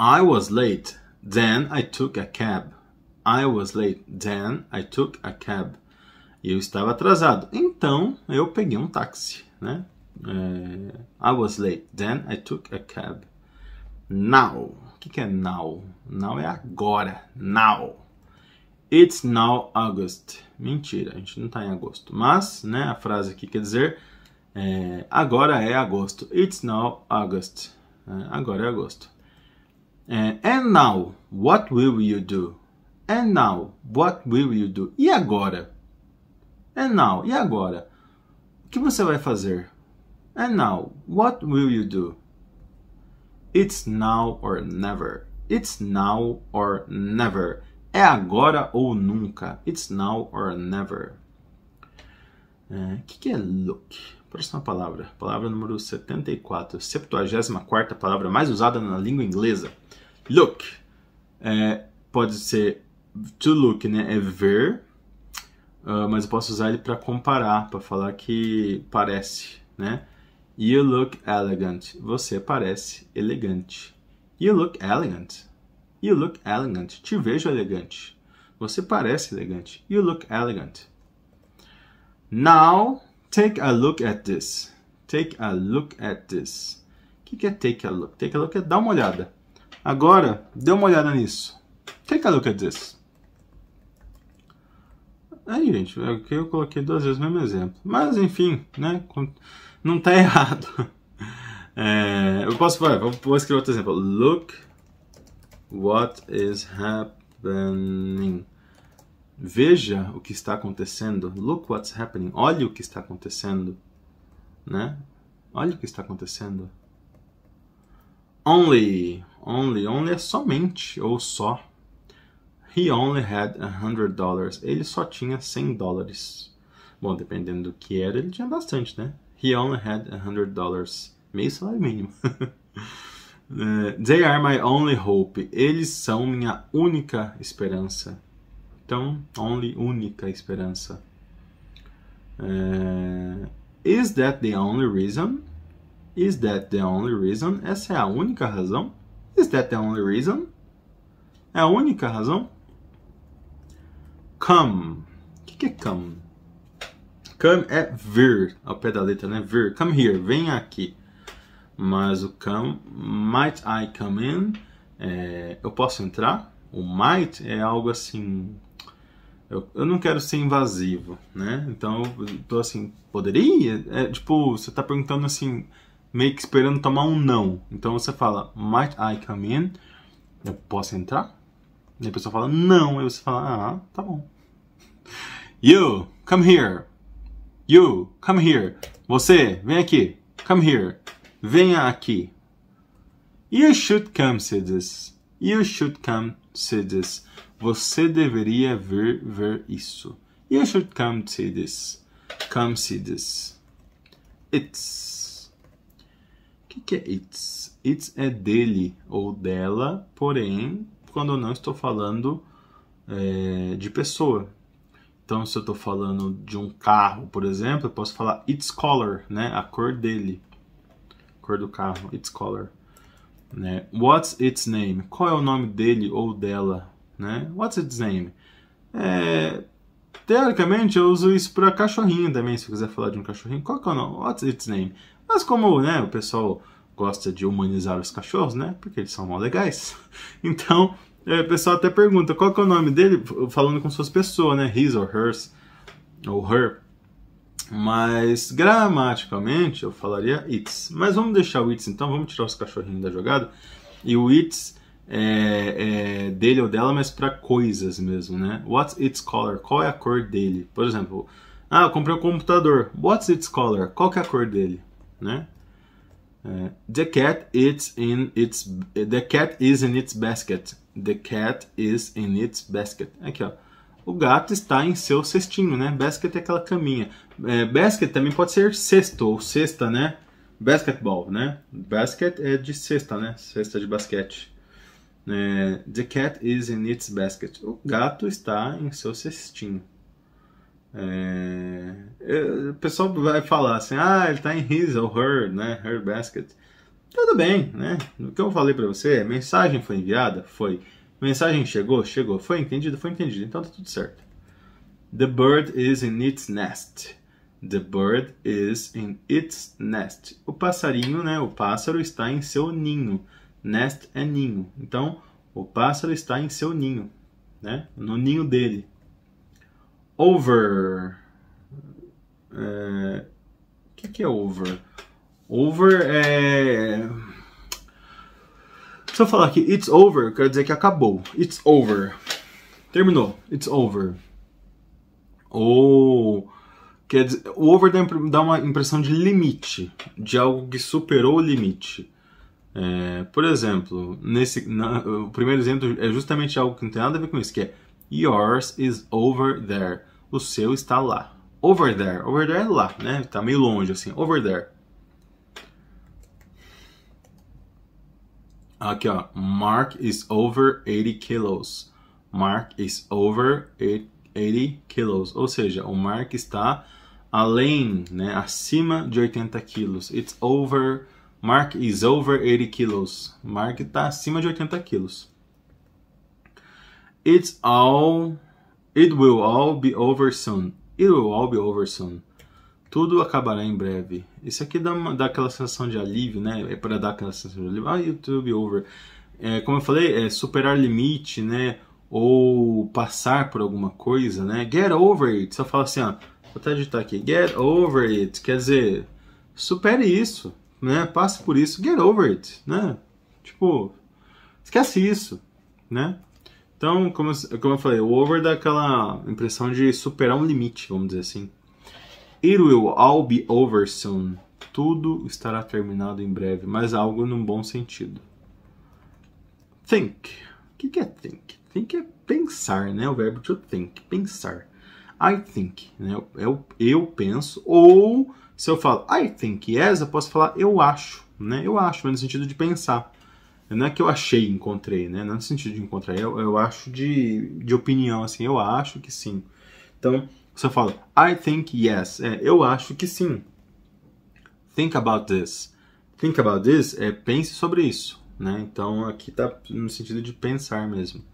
S1: I was late. Then I took a cab. I was late. Then I took a cab. Eu estava atrasado. Então eu peguei um táxi. Né? É, I was late. Then I took a cab now. O que, é now? Now é agora. Now. It's now August. Mentira, a gente não está em agosto. Mas, né, a frase aqui quer dizer é, agora é agosto. It's now August. É, agora é agosto. É, and now, what will you do? And now, what will you do? E agora? And now, e agora? O que você vai fazer? And now, what will you do? It's now or never. It's now or never. É agora ou nunca. It's now or never. O é, que, que é look? Próxima palavra. Palavra número 74. 74 palavra mais usada na língua inglesa. Look. É, pode ser to look, né? É ver. Uh, mas eu posso usar ele para comparar, para falar que parece, né? You look elegant. Você parece elegante. You look elegant. You look elegant. Te vejo elegante. Você parece elegante. You look elegant. Now, take a look at this. Take a look at this. O que, que é take a look? Take a look é dar uma olhada. Agora, dê uma olhada nisso. Take a look at this. Aí, gente, aqui é eu coloquei duas vezes o mesmo exemplo. Mas, enfim, né? não está errado. É, eu posso falar, vou escrever outro exemplo. Look what is happening. Veja o que está acontecendo. Look what's happening. Olhe o que está acontecendo. Né? Olhe o que está acontecendo. Only. Only. Only é somente ou só. He only had a hundred dollars. Ele só tinha 100 dólares. Bom, dependendo do que era, ele tinha bastante, né? He only had a hundred dollars. Meio salário mínimo. É, they are my only hope. Eles são minha única esperança. Então, only, única esperança. Uh, is that the only reason? Is that the only reason? Essa é a única razão? Is that the only reason? É a única razão? Come. O que, que é come? Come é vir, ao pé da letra, né? Vir. Come here, vem aqui. Mas o come, might I come in? É, eu posso entrar? O might é algo assim. Eu, eu não quero ser invasivo, né? Então eu tô assim, poderia? É, tipo, você tá perguntando assim, meio que esperando tomar um não. Então você fala, might I come in? Eu posso entrar? E a pessoa fala, não. Aí você fala, ah, tá bom. You, come here. You, come here. Você, vem aqui. Come here. Venha aqui. You should come see this. You should come see this. Você deveria vir ver isso. You should come see this. Come see this. It's. O que, que é it's? It's é dele ou dela, porém, quando eu não estou falando é, de pessoa. Então, se eu estou falando de um carro, por exemplo, eu posso falar its color, né? A cor dele. A cor do carro, its color. Né? What's its name? Qual é o nome dele ou dela? Né? What's its name? É... Teoricamente, eu uso isso para cachorrinho também, se eu quiser falar de um cachorrinho. Qual que é o nome? What's its name? Mas como né, o pessoal gosta de humanizar os cachorros, né? Porque eles são mó legais. Então, é, o pessoal até pergunta qual que é o nome dele, falando com suas pessoas, né? His or hers, ou her. Mas gramaticalmente eu falaria it's. Mas vamos deixar o it's então, vamos tirar os cachorrinhos da jogada. E o it's é, é dele ou dela, mas para coisas mesmo, né? What's its color? Qual é a cor dele? Por exemplo, ah, eu comprei um computador. What's its color? Qual que é a cor dele, né? É, the cat is in its the cat is in its basket. The cat is in its basket. Aqui, ó. O gato está em seu cestinho, né? Basket é aquela caminha. É, basket também pode ser cesto ou cesta, né? Basketball, né? Basket é de cesta, né? Cesta de basquete. É, the cat is in its basket. O gato está em seu cestinho. É, é o pessoal vai falar assim, ah, ele está em his ou her, né? Her basket tudo bem, né? O que eu falei para você é, mensagem foi enviada? Foi. Mensagem chegou? Chegou. Foi entendido? Foi entendido. Então tá tudo certo. The bird is in its nest. The bird is in its nest. O passarinho, né? O pássaro está em seu ninho. Nest é ninho. Então, o pássaro está em seu ninho, né? No ninho dele. Over. É, o é... que, que é over? Over é. Se eu falar aqui it's over, quer dizer que acabou. It's over. Terminou. It's over. Ou. Quer dizer, o over dá uma impressão de limite, de algo que superou o limite. É, por exemplo, nesse, na, o primeiro exemplo é justamente algo que não tem nada a ver com isso, que é Yours is over there. O seu está lá. Over there. Over there é lá, né? Tá meio longe, assim. Over there. Aqui, ó. Mark is over 80 kilos. Mark is over 80 kilos. Ou seja, o Mark está além, né? Acima de 80 quilos. It's over. Mark is over 80 kilos. Mark está acima de 80 quilos. It's all. It will all be over soon. It will all be over soon tudo acabará em breve. Isso aqui dá, uma, dá aquela sensação de alívio, né? É para dar aquela sensação de alívio. Ah, YouTube over. É, como eu falei, é superar limite, né? Ou passar por alguma coisa, né? Get over it. Só fala assim, ó. Vou até digitar aqui. Get over it. Quer dizer, supere isso, né? Passe por isso. Get over it, né? Tipo, esquece isso, né? Então, como eu, como eu falei, o over dá aquela impressão de superar um limite, vamos dizer assim. It will all be over soon. Tudo estará terminado em breve, mas algo num bom sentido. Think. O que, que é think? Think é pensar, né? O verbo to think, pensar. I think, né? Eu, eu penso. Ou se eu falo I think yes, eu posso falar eu acho, né? Eu acho, mas no sentido de pensar. Não é que eu achei, encontrei, né? Não é no sentido de encontrar, eu, eu acho de, de opinião, assim, eu acho que sim. Então, você fala, I think yes. É, eu acho que sim. Think about this. Think about this é pense sobre isso. Né? Então aqui está no sentido de pensar mesmo.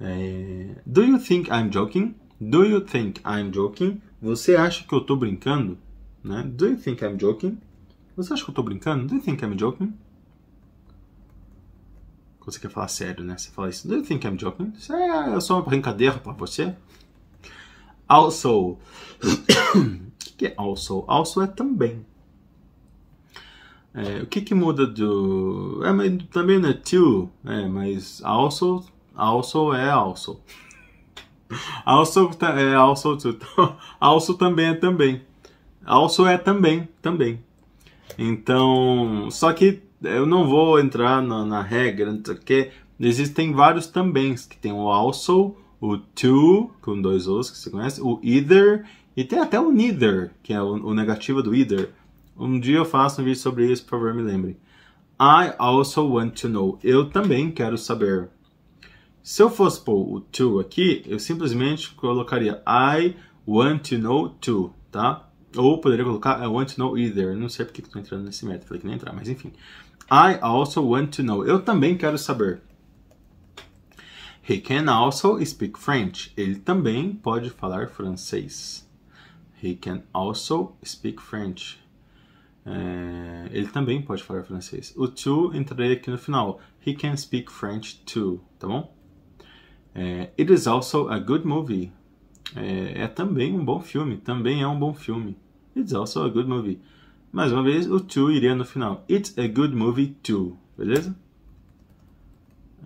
S1: É, Do you think I'm joking? Do you think I'm joking? Você acha que eu estou brincando? Né? Do you think I'm joking? Você acha que eu estou brincando? Do you think I'm joking? Você quer falar sério, né? Você fala isso. Do you think I'm joking? Isso é só uma brincadeira para você? Also. o que é also? Also é também. É, o que, que muda do. É, mas também não é to, é, mas also, also é also. Also tá, é also to. Also também é também. Also é também, também. Então, só que eu não vou entrar na, na regra, porque existem vários também que tem o also, o to, com dois os que você conhece, o either, e tem até o neither, que é o, o negativo do either. Um dia eu faço um vídeo sobre isso, por favor, me lembre. I also want to know. Eu também quero saber. Se eu fosse pôr o to aqui, eu simplesmente colocaria I want to know to, tá? Ou poderia colocar I want to know either. Não sei porque estou entrando nesse método, falei que nem entrar, mas enfim. I also want to know. Eu também quero saber. He can also speak French. Ele também pode falar francês. He can also speak French. É, ele também pode falar francês. O to entrarei aqui no final. He can speak French too, tá bom? É, it is also a good movie. É, é, também um bom filme. Também é um bom filme. It's also a good movie. Mais uma vez, o to iria no final. It's a good movie too, beleza?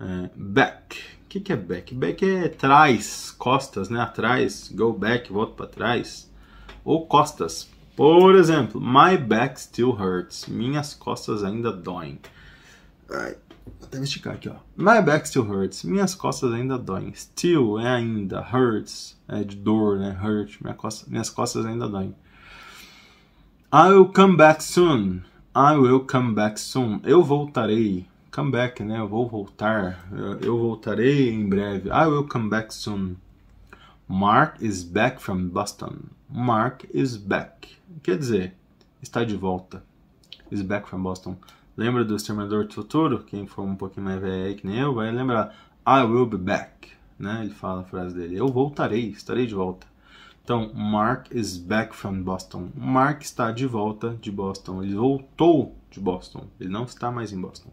S1: É, back que, que é back? Back é trás, costas, né? Atrás, go back, volta para trás. Ou costas. Por exemplo, my back still hurts. Minhas costas ainda doem. Ai, vou até me esticar aqui, ó. My back still hurts. Minhas costas ainda doem. Still é ainda. Hurts é de dor, né? Hurt. Minha costa, minhas costas ainda doem. I will come back soon. I will come back soon. Eu voltarei come back, né? Eu vou voltar. Eu voltarei em breve. I will come back soon. Mark is back from Boston. Mark is back. Quer dizer, está de volta. Is back from Boston. Lembra do Exterminador do Futuro? Quem for um pouquinho mais velho aí que nem eu vai lembrar. I will be back. Né? Ele fala a frase dele. Eu voltarei, estarei de volta. Então, Mark is back from Boston. Mark está de volta de Boston. Ele voltou de Boston. Ele não está mais em Boston.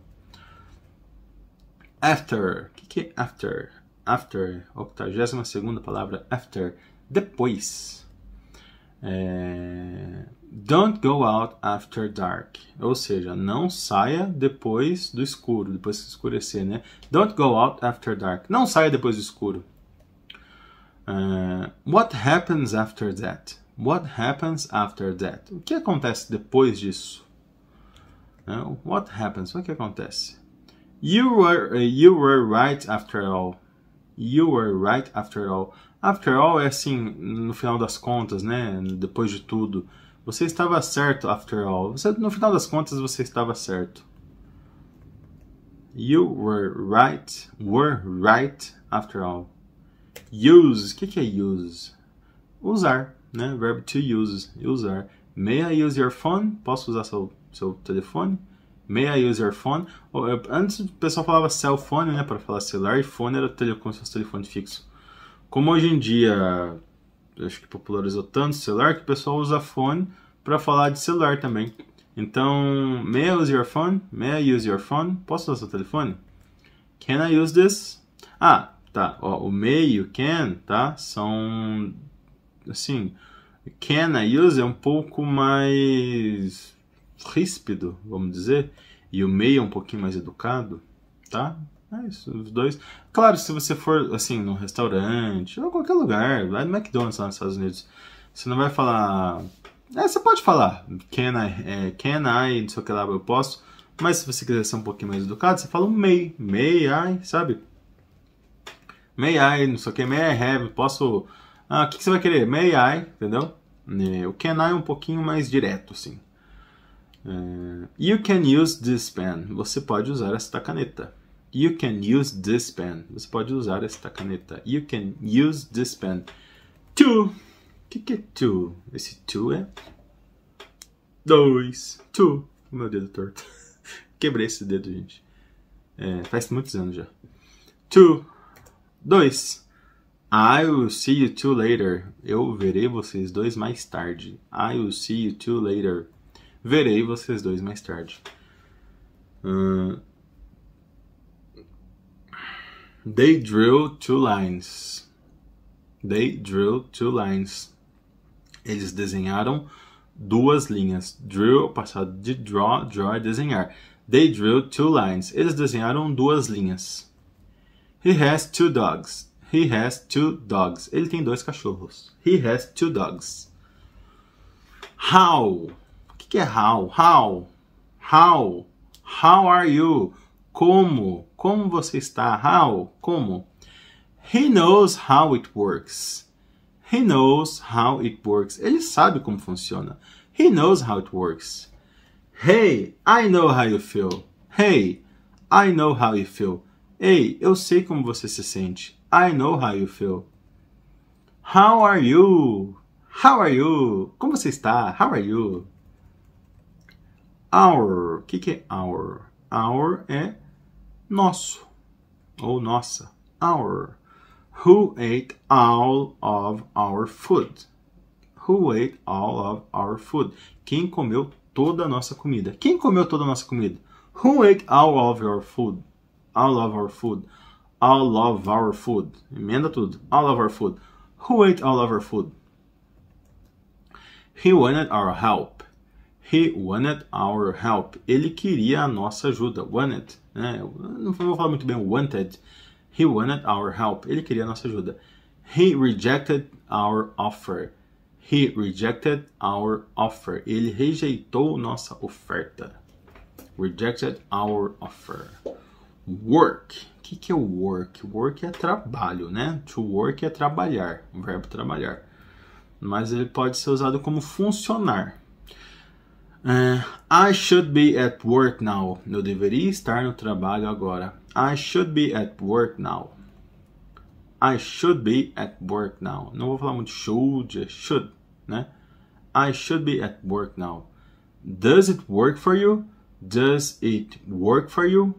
S1: After. O que, que é after? After, 82 segunda palavra, after, depois. É, don't go out after dark. Ou seja, não saia depois do escuro, depois que escurecer, né? Don't go out after dark. Não saia depois do escuro. É, what happens after that? What happens after that? O que acontece depois disso? É, what happens? O que acontece? You were, uh, you were right after all. You were right after all. After all é assim, no final das contas, né? Depois de tudo. Você estava certo, after all. Você, no final das contas, você estava certo. You were right, were right, after all. Use, o que, que é use? Usar, né? Verbo to use, usar. May I use your phone? Posso usar seu, seu telefone? May I use your phone? Antes o pessoal falava cell phone, né, para falar celular, e phone era tele, como se telefone fixo. Como hoje em dia, acho que popularizou tanto o celular, que o pessoal usa phone para falar de celular também. Então, may I use your phone? May I use your phone? Posso usar seu telefone? Can I use this? Ah, tá. Ó, o may e o can, tá? São, assim, can I use é um pouco mais ríspido, vamos dizer, e o meio é um pouquinho mais educado, tá? É isso, os dois. Claro, se você for, assim, num restaurante ou qualquer lugar, vai no McDonald's lá nos Estados Unidos, você não vai falar. É, você pode falar, can I, é, can I, não sei o que lá, eu posso. Mas se você quiser ser um pouquinho mais educado, você fala um may, may I, sabe? May I, não sei o que, may I have, posso... Ah, o que, que, você vai querer? May I, entendeu? É, o can I é um pouquinho mais direto, assim. Uh, you can use this pen. Você pode usar esta caneta. You can use this pen. Você pode usar esta caneta. You can use this pen. To. O que, que é to? Esse to é. Dois. To. Meu dedo torto. Quebrei esse dedo, gente. É, faz muitos anos já. To. Dois. I will see you two later. Eu verei vocês dois mais tarde. I will see you two later. Verei vocês dois mais tarde. Uh, they drill two lines. They drill two lines. Eles desenharam duas linhas. Drill, passado de draw, draw desenhar. They drew two lines. Eles desenharam duas linhas. He has two dogs. He has two dogs. Ele tem dois cachorros. He has two dogs. How? que é how? How? How? How are you? Como? Como você está? How? Como? He knows how it works. He knows how it works. Ele sabe como funciona. He knows how it works. Hey, I know how you feel. Hey, I know how you feel. Ei, eu sei como você se sente. I know how you feel. How are you? How are you? Como você está? How are you? Our. O que, que é our? Our é nosso ou nossa. Our. Who ate all of our food? Who ate all of our food? Quem comeu toda a nossa comida? Quem comeu toda a nossa comida? Who ate all of your food? All of our food. All of our food. Emenda tudo. All of our food. Who ate all of our food? He wanted our help. He wanted our help. Ele queria a nossa ajuda. Wanted, né? Não vou falar muito bem wanted. He wanted our help. Ele queria a nossa ajuda. He rejected our offer. He rejected our offer. Ele rejeitou nossa oferta. Rejected our offer. Work. O que, que é work? Work é trabalho, né? To work é trabalhar, o verbo trabalhar. Mas ele pode ser usado como funcionar. Uh, I should be at work now. Eu deveria estar no trabalho agora. I should be at work now. I should be at work now. Não vou falar muito should, é should, né? I should be at work now. Does it work for you? Does it work for you?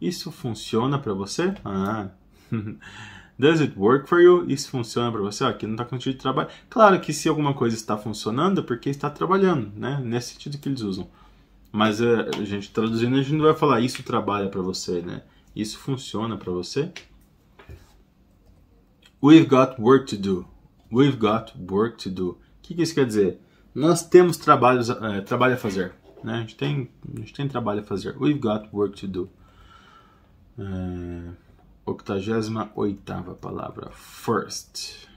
S1: Isso funciona para você? Ah. Does it work for you? Isso funciona para você? Aqui não está com sentido de trabalho. Claro que se alguma coisa está funcionando, é porque está trabalhando, né? Nesse sentido que eles usam. Mas é, a gente traduzindo, a gente não vai falar isso trabalha para você, né? Isso funciona para você? We've got work to do. We've got work to do. O que, que isso quer dizer? Nós temos trabalhos, é, trabalho a fazer. Né? A, gente tem, a gente tem trabalho a fazer. We've got work to do. É... 88 palavra, first.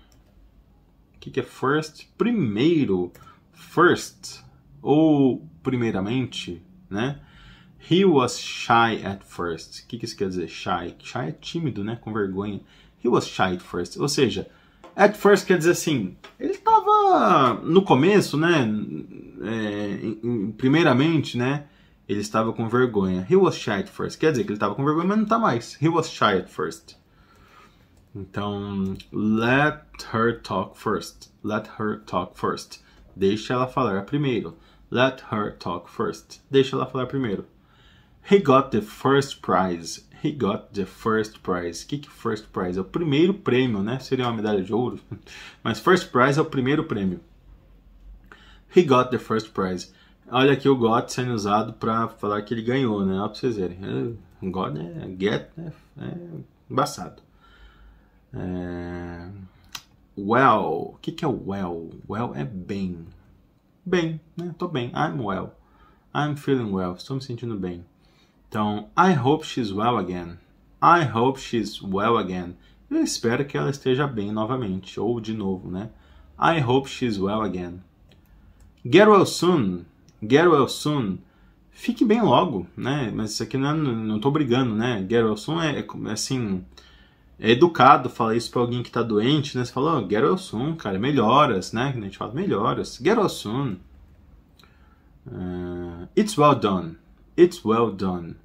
S1: O que, que é first? Primeiro, first, ou primeiramente, né? He was shy at first. O que, que isso quer dizer? Shy. Shy é tímido, né? Com vergonha. He was shy at first. Ou seja, at first quer dizer assim, ele estava no começo, né? É, primeiramente, né? Ele estava com vergonha. He was shy at first. Quer dizer que ele estava com vergonha, mas não está mais. He was shy at first. Então, let her talk first. Let her talk first. Deixa ela falar primeiro. Let her talk first. Deixa ela falar primeiro. He got the first prize. He got the first prize. O que, que first prize? É o primeiro prêmio, né? Seria uma medalha de ouro. Mas first prize é o primeiro prêmio. He got the first prize. Olha aqui o God sendo usado para falar que ele ganhou, né? Olha pra vocês verem. É, God é get, é, é embaçado. É... Well. O que, que é well? Well é bem. Bem, né? Tô bem. I'm well. I'm feeling well. Estou me sentindo bem. Então, I hope she's well again. I hope she's well again. Eu espero que ela esteja bem novamente. Ou de novo, né? I hope she's well again. Get well soon. Get well soon. Fique bem logo, né? Mas isso aqui não, é, não tô brigando, né? Get well soon é, é assim. É educado falar isso para alguém que tá doente, né? Você fala, oh, get well soon, cara, melhoras, né? A gente fala, melhoras. Get well soon. Uh, it's well done. It's well done.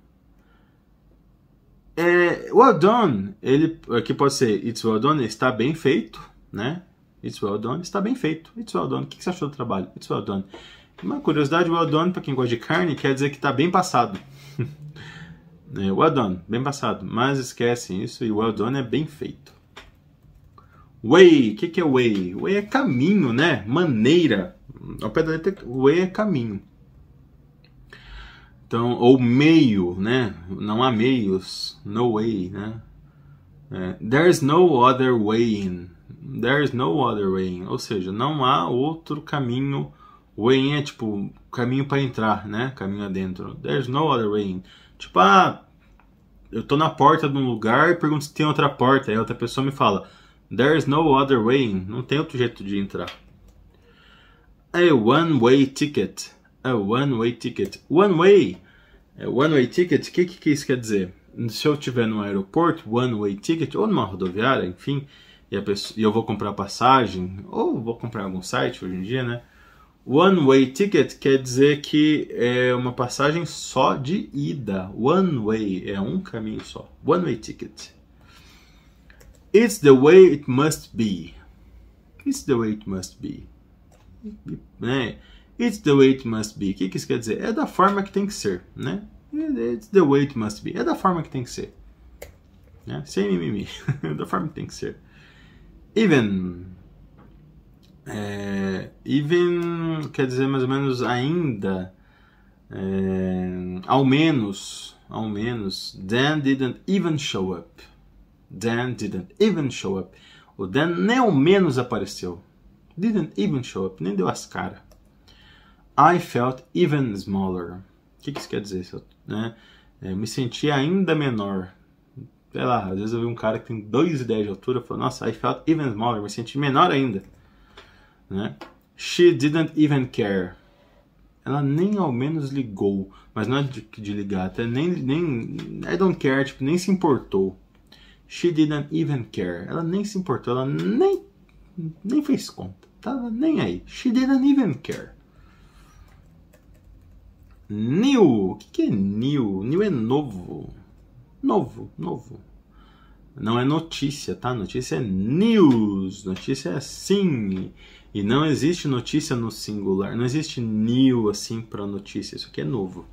S1: É, well done, ele aqui pode ser it's well done, está bem feito, né? It's well done, está bem feito. It's well done. O que você achou do trabalho? It's well done. Uma curiosidade, o well done, para quem gosta de carne, quer dizer que está bem passado. é, well done, bem passado. Mas esquecem isso e well done é bem feito. Way, o que, que é way? Way é caminho, né? Maneira. Ao pé da letra, way é caminho. Então, ou meio, né? Não há meios, no way, né? É, There's no other way in. There's no other way in. Ou seja, não há outro caminho Way in é tipo caminho para entrar, né? Caminho adentro. There's no other way in. Tipo, ah, eu tô na porta de um lugar e pergunto se tem outra porta. Aí outra pessoa me fala, There's no other way in. Não tem outro jeito de entrar. A é one-way ticket. A é one-way ticket. One-way. É one-way ticket, o que, que isso quer dizer? Se eu estiver num aeroporto, one-way ticket, ou numa rodoviária, enfim, e, pessoa, e eu vou comprar passagem, ou vou comprar algum site hoje em dia, né? One way ticket quer dizer que é uma passagem só de ida. One way é um caminho só. One way ticket. It's the way it must be. It's the way it must be. Né? It's the way it must be. O que, que isso quer dizer? É da forma que tem que ser, né? It's the way it must be. É da forma que tem que ser. Né? Sem mimimi. É da forma que tem que ser. Even é, even quer dizer mais ou menos ainda, é, ao menos, ao menos. Dan didn't even show up. Dan didn't even show up. O Dan nem ao menos apareceu. Didn't even show up, nem deu as caras. I felt even smaller. O que, que isso quer dizer? Eu, né? Eu é, me senti ainda menor. Sei lá, às vezes eu vi um cara que tem 2,10 de altura e falou, nossa, I felt even smaller, me senti menor ainda. Né? She didn't even care. Ela nem ao menos ligou. Mas não é de, de ligar, até tá? nem, nem. I don't care, tipo, nem se importou. She didn't even care. Ela nem se importou, ela nem, nem fez conta. Tava nem aí. She didn't even care. New. O que, que é new? New é novo. Novo, novo. Não é notícia, tá? Notícia é news. Notícia é assim. E não existe notícia no singular, não existe new assim para notícia, isso aqui é novo.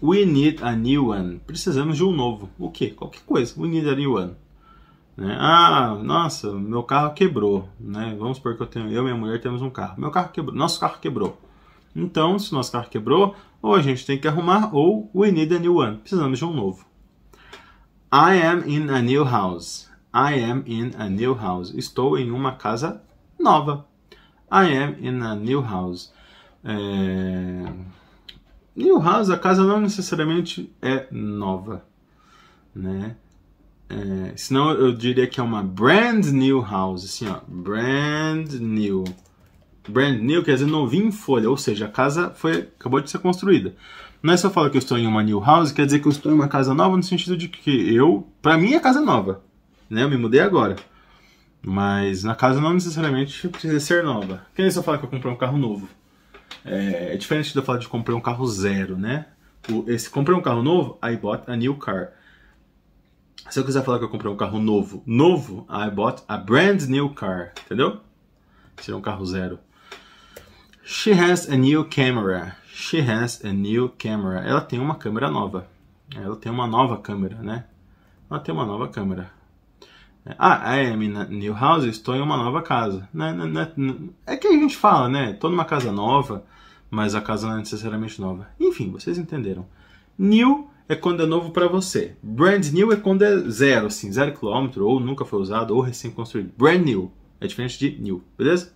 S1: We need a new one. Precisamos de um novo. O que? Qualquer coisa. We need a new one. Né? Ah, nossa, meu carro quebrou. Né? Vamos supor que eu tenho, eu e minha mulher temos um carro. Meu carro quebrou. Nosso carro quebrou. Então, se nosso carro quebrou, ou a gente tem que arrumar, ou we need a new one. Precisamos de um novo. I am in a new house. I am in a new house. Estou em uma casa nova. I am in a new house. É... New house, a casa não necessariamente é nova, né? É, senão eu diria que é uma brand new house, assim, ó, brand new. Brand new quer dizer novinho em folha, ou seja, a casa foi, acabou de ser construída. Não é só falar que eu estou em uma new house, quer dizer que eu estou em uma casa nova no sentido de que eu, para mim é casa nova, né? Eu me mudei agora. Mas na casa não necessariamente precisa ser nova. Quem é se eu falar que eu comprei um carro novo. É, é diferente de eu falar de comprar um carro zero, né? O, esse comprei um carro novo, I bought a new car. Se eu quiser falar que eu comprei um carro novo, novo, I bought a brand new car, entendeu? Seria um carro zero. She has a new camera. She has a new camera. Ela tem uma câmera nova. Ela tem uma nova câmera, né? Ela tem uma nova câmera. Ah, é, I am in new house, estou em uma nova casa. Né, né, né, é que a gente fala, né? Estou numa casa nova, mas a casa não é necessariamente nova. Enfim, vocês entenderam. New é quando é novo para você. Brand new é quando é zero, assim, zero quilômetro, ou nunca foi usado, ou recém-construído. Brand new é diferente de new, beleza?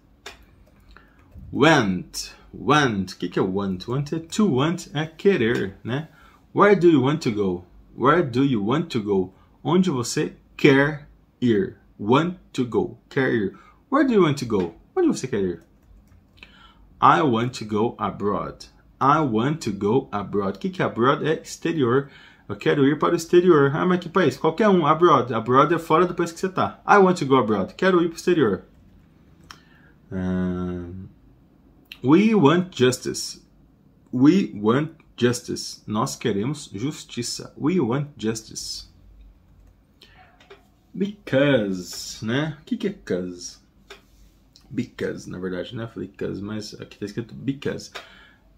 S1: Want, want, o que, que é want? Want é to want, é querer, né? Where do you want to go? Where do you want to go? Onde você quer ir. Want to go. Quer ir. Where do you want to go? Onde você quer ir? I want to go abroad. I want to go abroad. O que, que é abroad? É exterior. Eu quero ir para o exterior. Ah, mas que país? Qualquer um. Abroad. Abroad é fora do país que você está. I want to go abroad. Quero ir para o exterior. Um, we want justice. We want justice. Nós queremos justiça. We want justice. Because, né? O que, que é because? Because, na verdade, né? Eu falei because, mas aqui tá escrito because.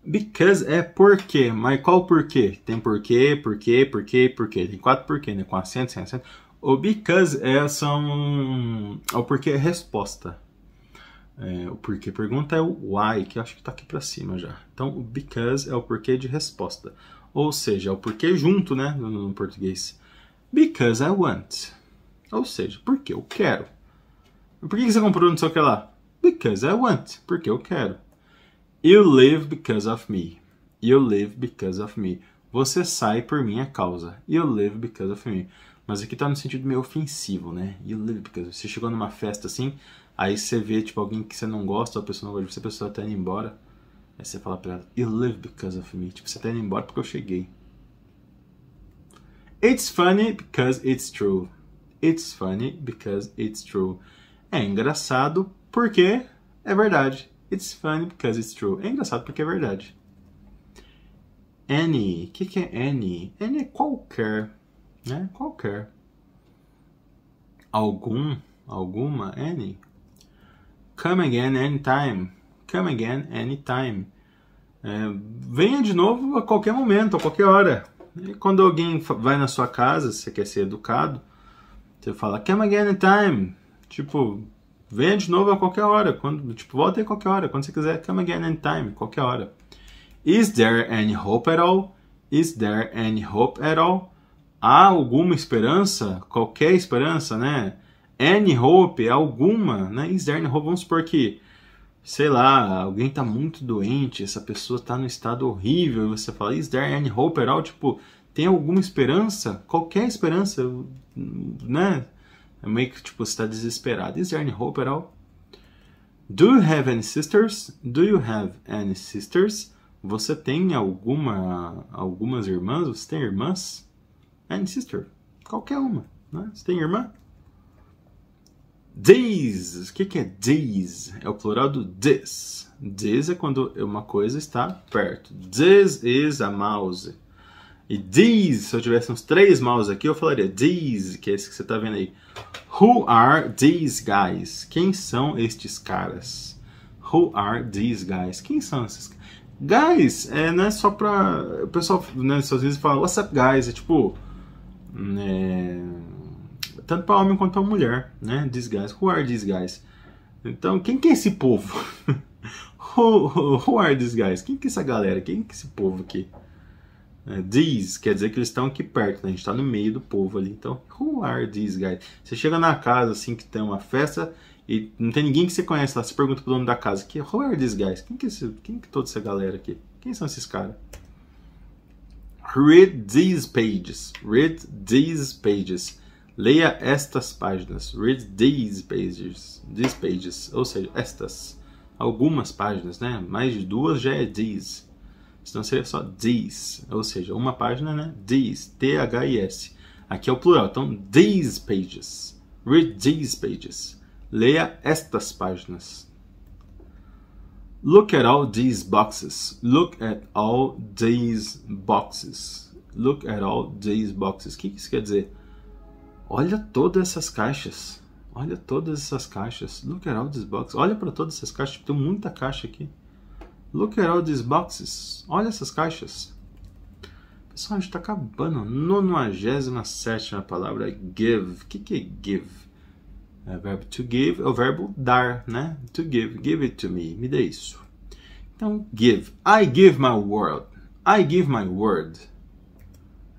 S1: Because é porquê, mas qual porquê? Tem porquê, porquê, porquê, porquê. Tem quatro porquê, né? Com acento, sem acento. O because é, são... É o porquê é resposta. É, o porquê pergunta é o why, que acho que tá aqui para cima já. Então, o because é o porquê de resposta. Ou seja, é o porquê junto, né, no, no português. Because I want. Ou seja, porque eu quero. Por que você comprou não sei o que lá? Because I want. Porque eu quero. You live because of me. You live because of me. Você sai por minha causa. You live because of me. Mas aqui tá no sentido meio ofensivo, né? You live because. Você chegou numa festa assim, aí você vê tipo alguém que você não gosta, a pessoa não gosta de você, a pessoa tá indo embora. Aí você fala pra ela, You live because of me. Tipo, você tá indo embora porque eu cheguei. It's funny because it's true. It's funny because it's true. É engraçado porque é verdade. It's funny because it's true. É engraçado porque é verdade. Any. O que, que é any? Any é qualquer. Né? Qualquer. Algum. Alguma. Any. Come again anytime. Come again anytime. É, venha de novo a qualquer momento, a qualquer hora. E quando alguém vai na sua casa, se você quer ser educado, você fala, come again anytime. Tipo, venha de novo a qualquer hora. Quando, tipo, volta aí qualquer hora. Quando você quiser, come again anytime, qualquer hora. Is there any hope at all? Is there any hope at all? Há alguma esperança? Qualquer esperança, né? Any hope, alguma, né? Is there any hope? Vamos supor que, sei lá, alguém tá muito doente, essa pessoa tá num estado horrível, e você fala, is there any hope at all? Tipo, tem alguma esperança, qualquer esperança, né? É meio que tipo, você tá desesperado. Is there any hope at all? Do you have any sisters? Do you have any sisters? Você tem alguma algumas irmãs? Você tem irmãs? Any sister? Qualquer uma, né? Você tem irmã? These. O que, que é these? É o plural do this. This é quando uma coisa está perto. This is a mouse. E these, se eu tivesse uns três mouse aqui, eu falaria these, que é esse que você está vendo aí. Who are these guys? Quem são estes caras? Who are these guys? Quem são esses caras? Guys, é, não é só pra... O pessoal né, às vezes fala, what's up, guys? É tipo... Hum, é, tanto para homem quanto para mulher, né? These guys. Who are these guys? Então, quem que é esse povo? who, who, who, are these guys? Quem que é essa galera? Quem que é esse povo aqui? These é, quer dizer que eles estão aqui perto, né? a gente está no meio do povo ali. Então, who are these guys? Você chega na casa assim que tem uma festa e não tem ninguém que você conhece lá. Você pergunta pro dono da casa: que, Who are these guys? Quem que, é esse, quem que é toda essa galera aqui? Quem são esses caras? Read these pages. Read these pages. Leia estas páginas. Read these pages. These pages. Ou seja, estas. Algumas páginas, né? Mais de duas já é these. Senão seria só these, ou seja, uma página, né? These, T-H-I-S. Aqui é o plural, então these pages. Read these pages. Leia estas páginas. Look at all these boxes. Look at all these boxes. Look at all these boxes. O que isso quer dizer? Olha todas essas caixas. Olha todas essas caixas. Look at all these boxes. Olha para todas essas caixas. Tem muita caixa aqui. Look at all these boxes. Olha essas caixas. Pessoal, a gente está acabando. 97 palavra give. O que, que é give? É o verbo to give, é o verbo dar, né? To give. Give it to me. Me dê isso. Então, give. I give my word. I give my word.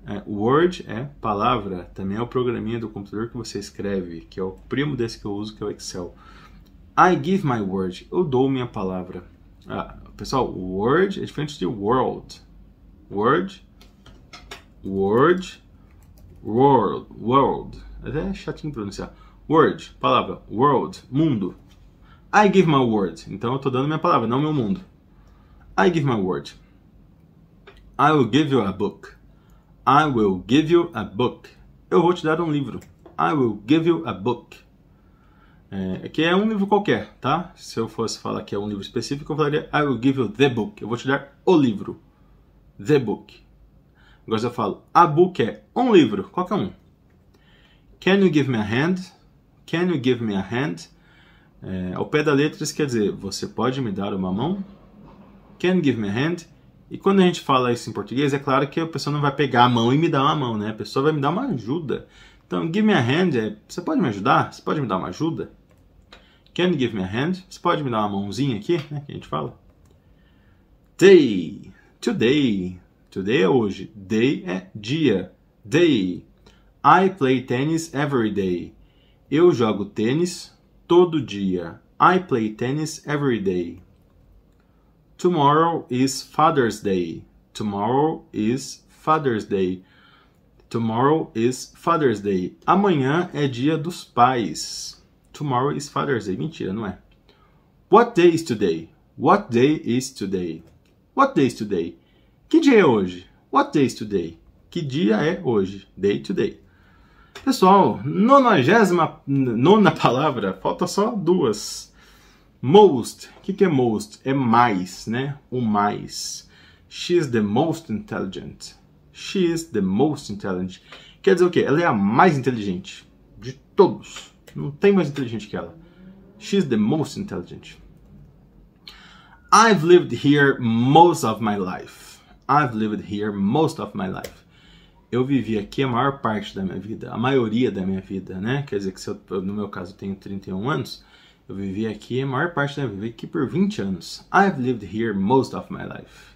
S1: É, word é palavra. Também é o programinha do computador que você escreve, que é o primo desse que eu uso, que é o Excel. I give my word. Eu dou minha palavra. Ah, Pessoal, word é diferente de world. Word, word, world, world. Até é chatinho pronunciar. Word, palavra. World, mundo. I give my word. Então eu estou dando minha palavra, não meu mundo. I give my word. I will give you a book. I will give you a book. Eu vou te dar um livro. I will give you a book. É, que é um livro qualquer, tá? Se eu fosse falar que é um livro específico, eu falaria I will give you the book. Eu vou te dar o livro. The book. Agora eu falo, a book é um livro, qualquer um. Can you give me a hand? Can you give me a hand? É, ao pé da letra isso quer dizer, você pode me dar uma mão? Can you give me a hand? E quando a gente fala isso em português, é claro que a pessoa não vai pegar a mão e me dar uma mão, né? A pessoa vai me dar uma ajuda. Então, give me a hand é, você pode me ajudar? Você pode me dar uma ajuda? Can you give me a hand? Você pode me dar uma mãozinha aqui, né, que a gente fala? Day, today, today é hoje, day é dia, day. I play tennis every day. Eu jogo tênis todo dia. I play tennis every day. Tomorrow is Father's Day. Tomorrow is Father's Day. Tomorrow is Father's Day. Amanhã é dia dos pais. Tomorrow is Father's Day. Mentira, não é. What day is today? What day is today? What day is today? Que dia é hoje? What day is today? Que dia é hoje? Day today. Pessoal, nonagésima nona palavra, falta só duas. Most. O que, que é most? É mais, né? O mais. She is the most intelligent. She is the most intelligent. Quer dizer o quê? Ela é a mais inteligente de todos. Não tem mais inteligente que ela. She is the most intelligent. I've lived here most of my life. I've lived here most of my life. Eu vivi aqui a maior parte da minha vida, a maioria da minha vida, né? Quer dizer que se eu, no meu caso eu tenho 31 anos, eu vivi aqui a maior parte da minha vida, vivi aqui por 20 anos. I've lived here most of my life.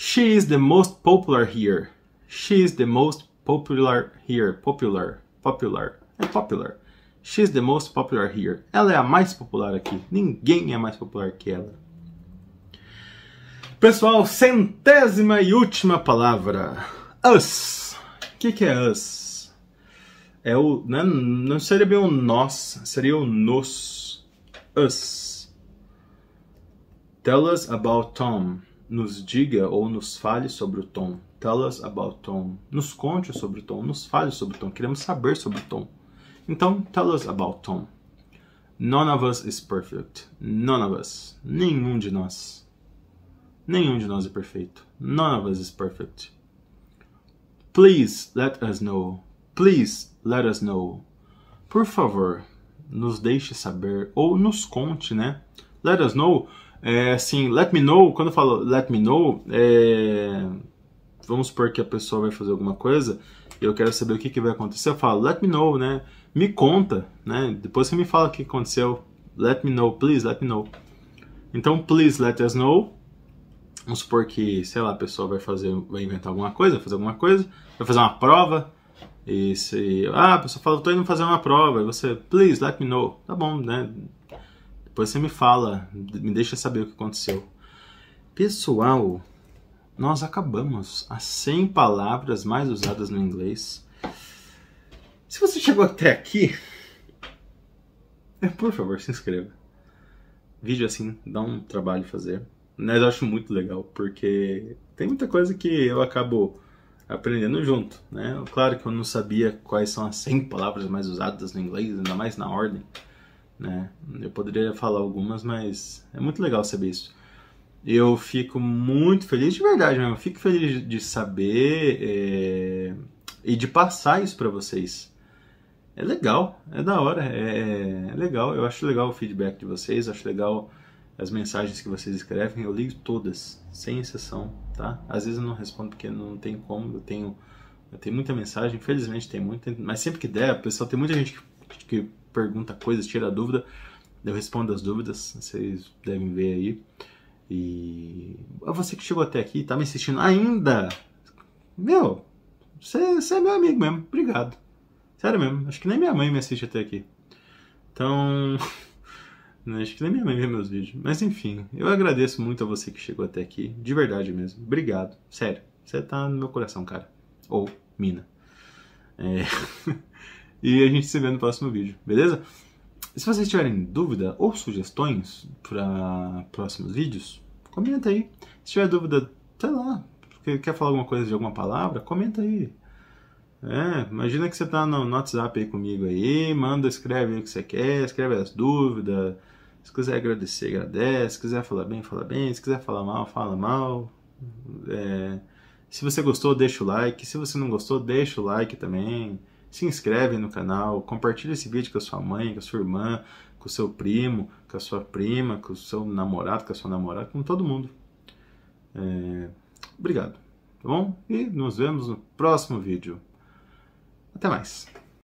S1: She is the most popular here. She is the most popular here. Popular. Popular. É popular. She is the most popular here. Ela é a mais popular aqui. Ninguém é mais popular que ela. Pessoal, centésima e última palavra. Us. O que, que é us? É o, né, não seria bem o nós, seria o nos. Us. Tell us about Tom nos diga ou nos fale sobre o tom. Tell us about Tom. Nos conte sobre o Tom, nos fale sobre o Tom. Queremos saber sobre o Tom. Então, tell us about Tom. None of us is perfect. None of us. Nenhum de nós. Nenhum de nós é perfeito. None of us is perfect. Please let us know. Please let us know. Por favor, nos deixe saber ou nos conte, né? Let us know é, assim, let me know, quando eu falo let me know, é, vamos supor que a pessoa vai fazer alguma coisa e eu quero saber o que, que vai acontecer, eu falo let me know, né? Me conta, né? Depois você me fala o que aconteceu. Let me know, please, let me know. Então, please let us know. Vamos supor que, sei lá, a pessoa vai fazer, vai inventar alguma coisa, fazer alguma coisa, vai fazer uma prova, e se, ah, a pessoa fala, tô indo fazer uma prova, e você, please, let me know, tá bom, né? Depois você me fala, me deixa saber o que aconteceu. Pessoal, nós acabamos as 100 palavras mais usadas no inglês. Se você chegou até aqui, é, por favor, se inscreva. Vídeo assim dá um trabalho fazer, mas eu acho muito legal porque tem muita coisa que eu acabo aprendendo junto, né? Claro que eu não sabia quais são as 100 palavras mais usadas no inglês, ainda mais na ordem né? Eu poderia falar algumas, mas é muito legal saber isso. Eu fico muito feliz, de verdade mesmo, eu fico feliz de saber é, e de passar isso para vocês. É legal, é da hora, é, é, legal. Eu acho legal o feedback de vocês, acho legal as mensagens que vocês escrevem. Eu ligo todas, sem exceção, tá? Às vezes eu não respondo porque não tem como, eu tenho, eu tenho muita mensagem, infelizmente tem muita, mas sempre que der, pessoal tem muita gente que, que pergunta coisas, tira dúvida. Eu respondo as dúvidas, vocês devem ver aí. E a é você que chegou até aqui, tá me assistindo ainda, meu, você é meu amigo mesmo, obrigado. Sério mesmo, acho que nem minha mãe me assiste até aqui. Então, acho que nem minha mãe vê meus vídeos. Mas enfim, eu agradeço muito a você que chegou até aqui, de verdade mesmo. Obrigado, sério, você tá no meu coração, cara. Ou mina. É... E a gente se vê no próximo vídeo, beleza? Se vocês tiverem dúvida ou sugestões para próximos vídeos, comenta aí. Se tiver dúvida, sei lá, porque quer falar alguma coisa de alguma palavra, comenta aí. É, imagina que você tá no, WhatsApp aí comigo aí, manda, escreve o que você quer, escreve as dúvidas. Se quiser agradecer, agradece. Se quiser falar bem, fala bem. Se quiser falar mal, fala mal. É, se você gostou, deixa o like. Se você não gostou, deixa o like também se inscreve no canal, compartilha esse vídeo com a sua mãe, com a sua irmã, com o seu primo, com a sua prima, com o seu namorado, com a sua namorada, com todo mundo. É... Obrigado, tá bom? E nos vemos no próximo vídeo. Até mais!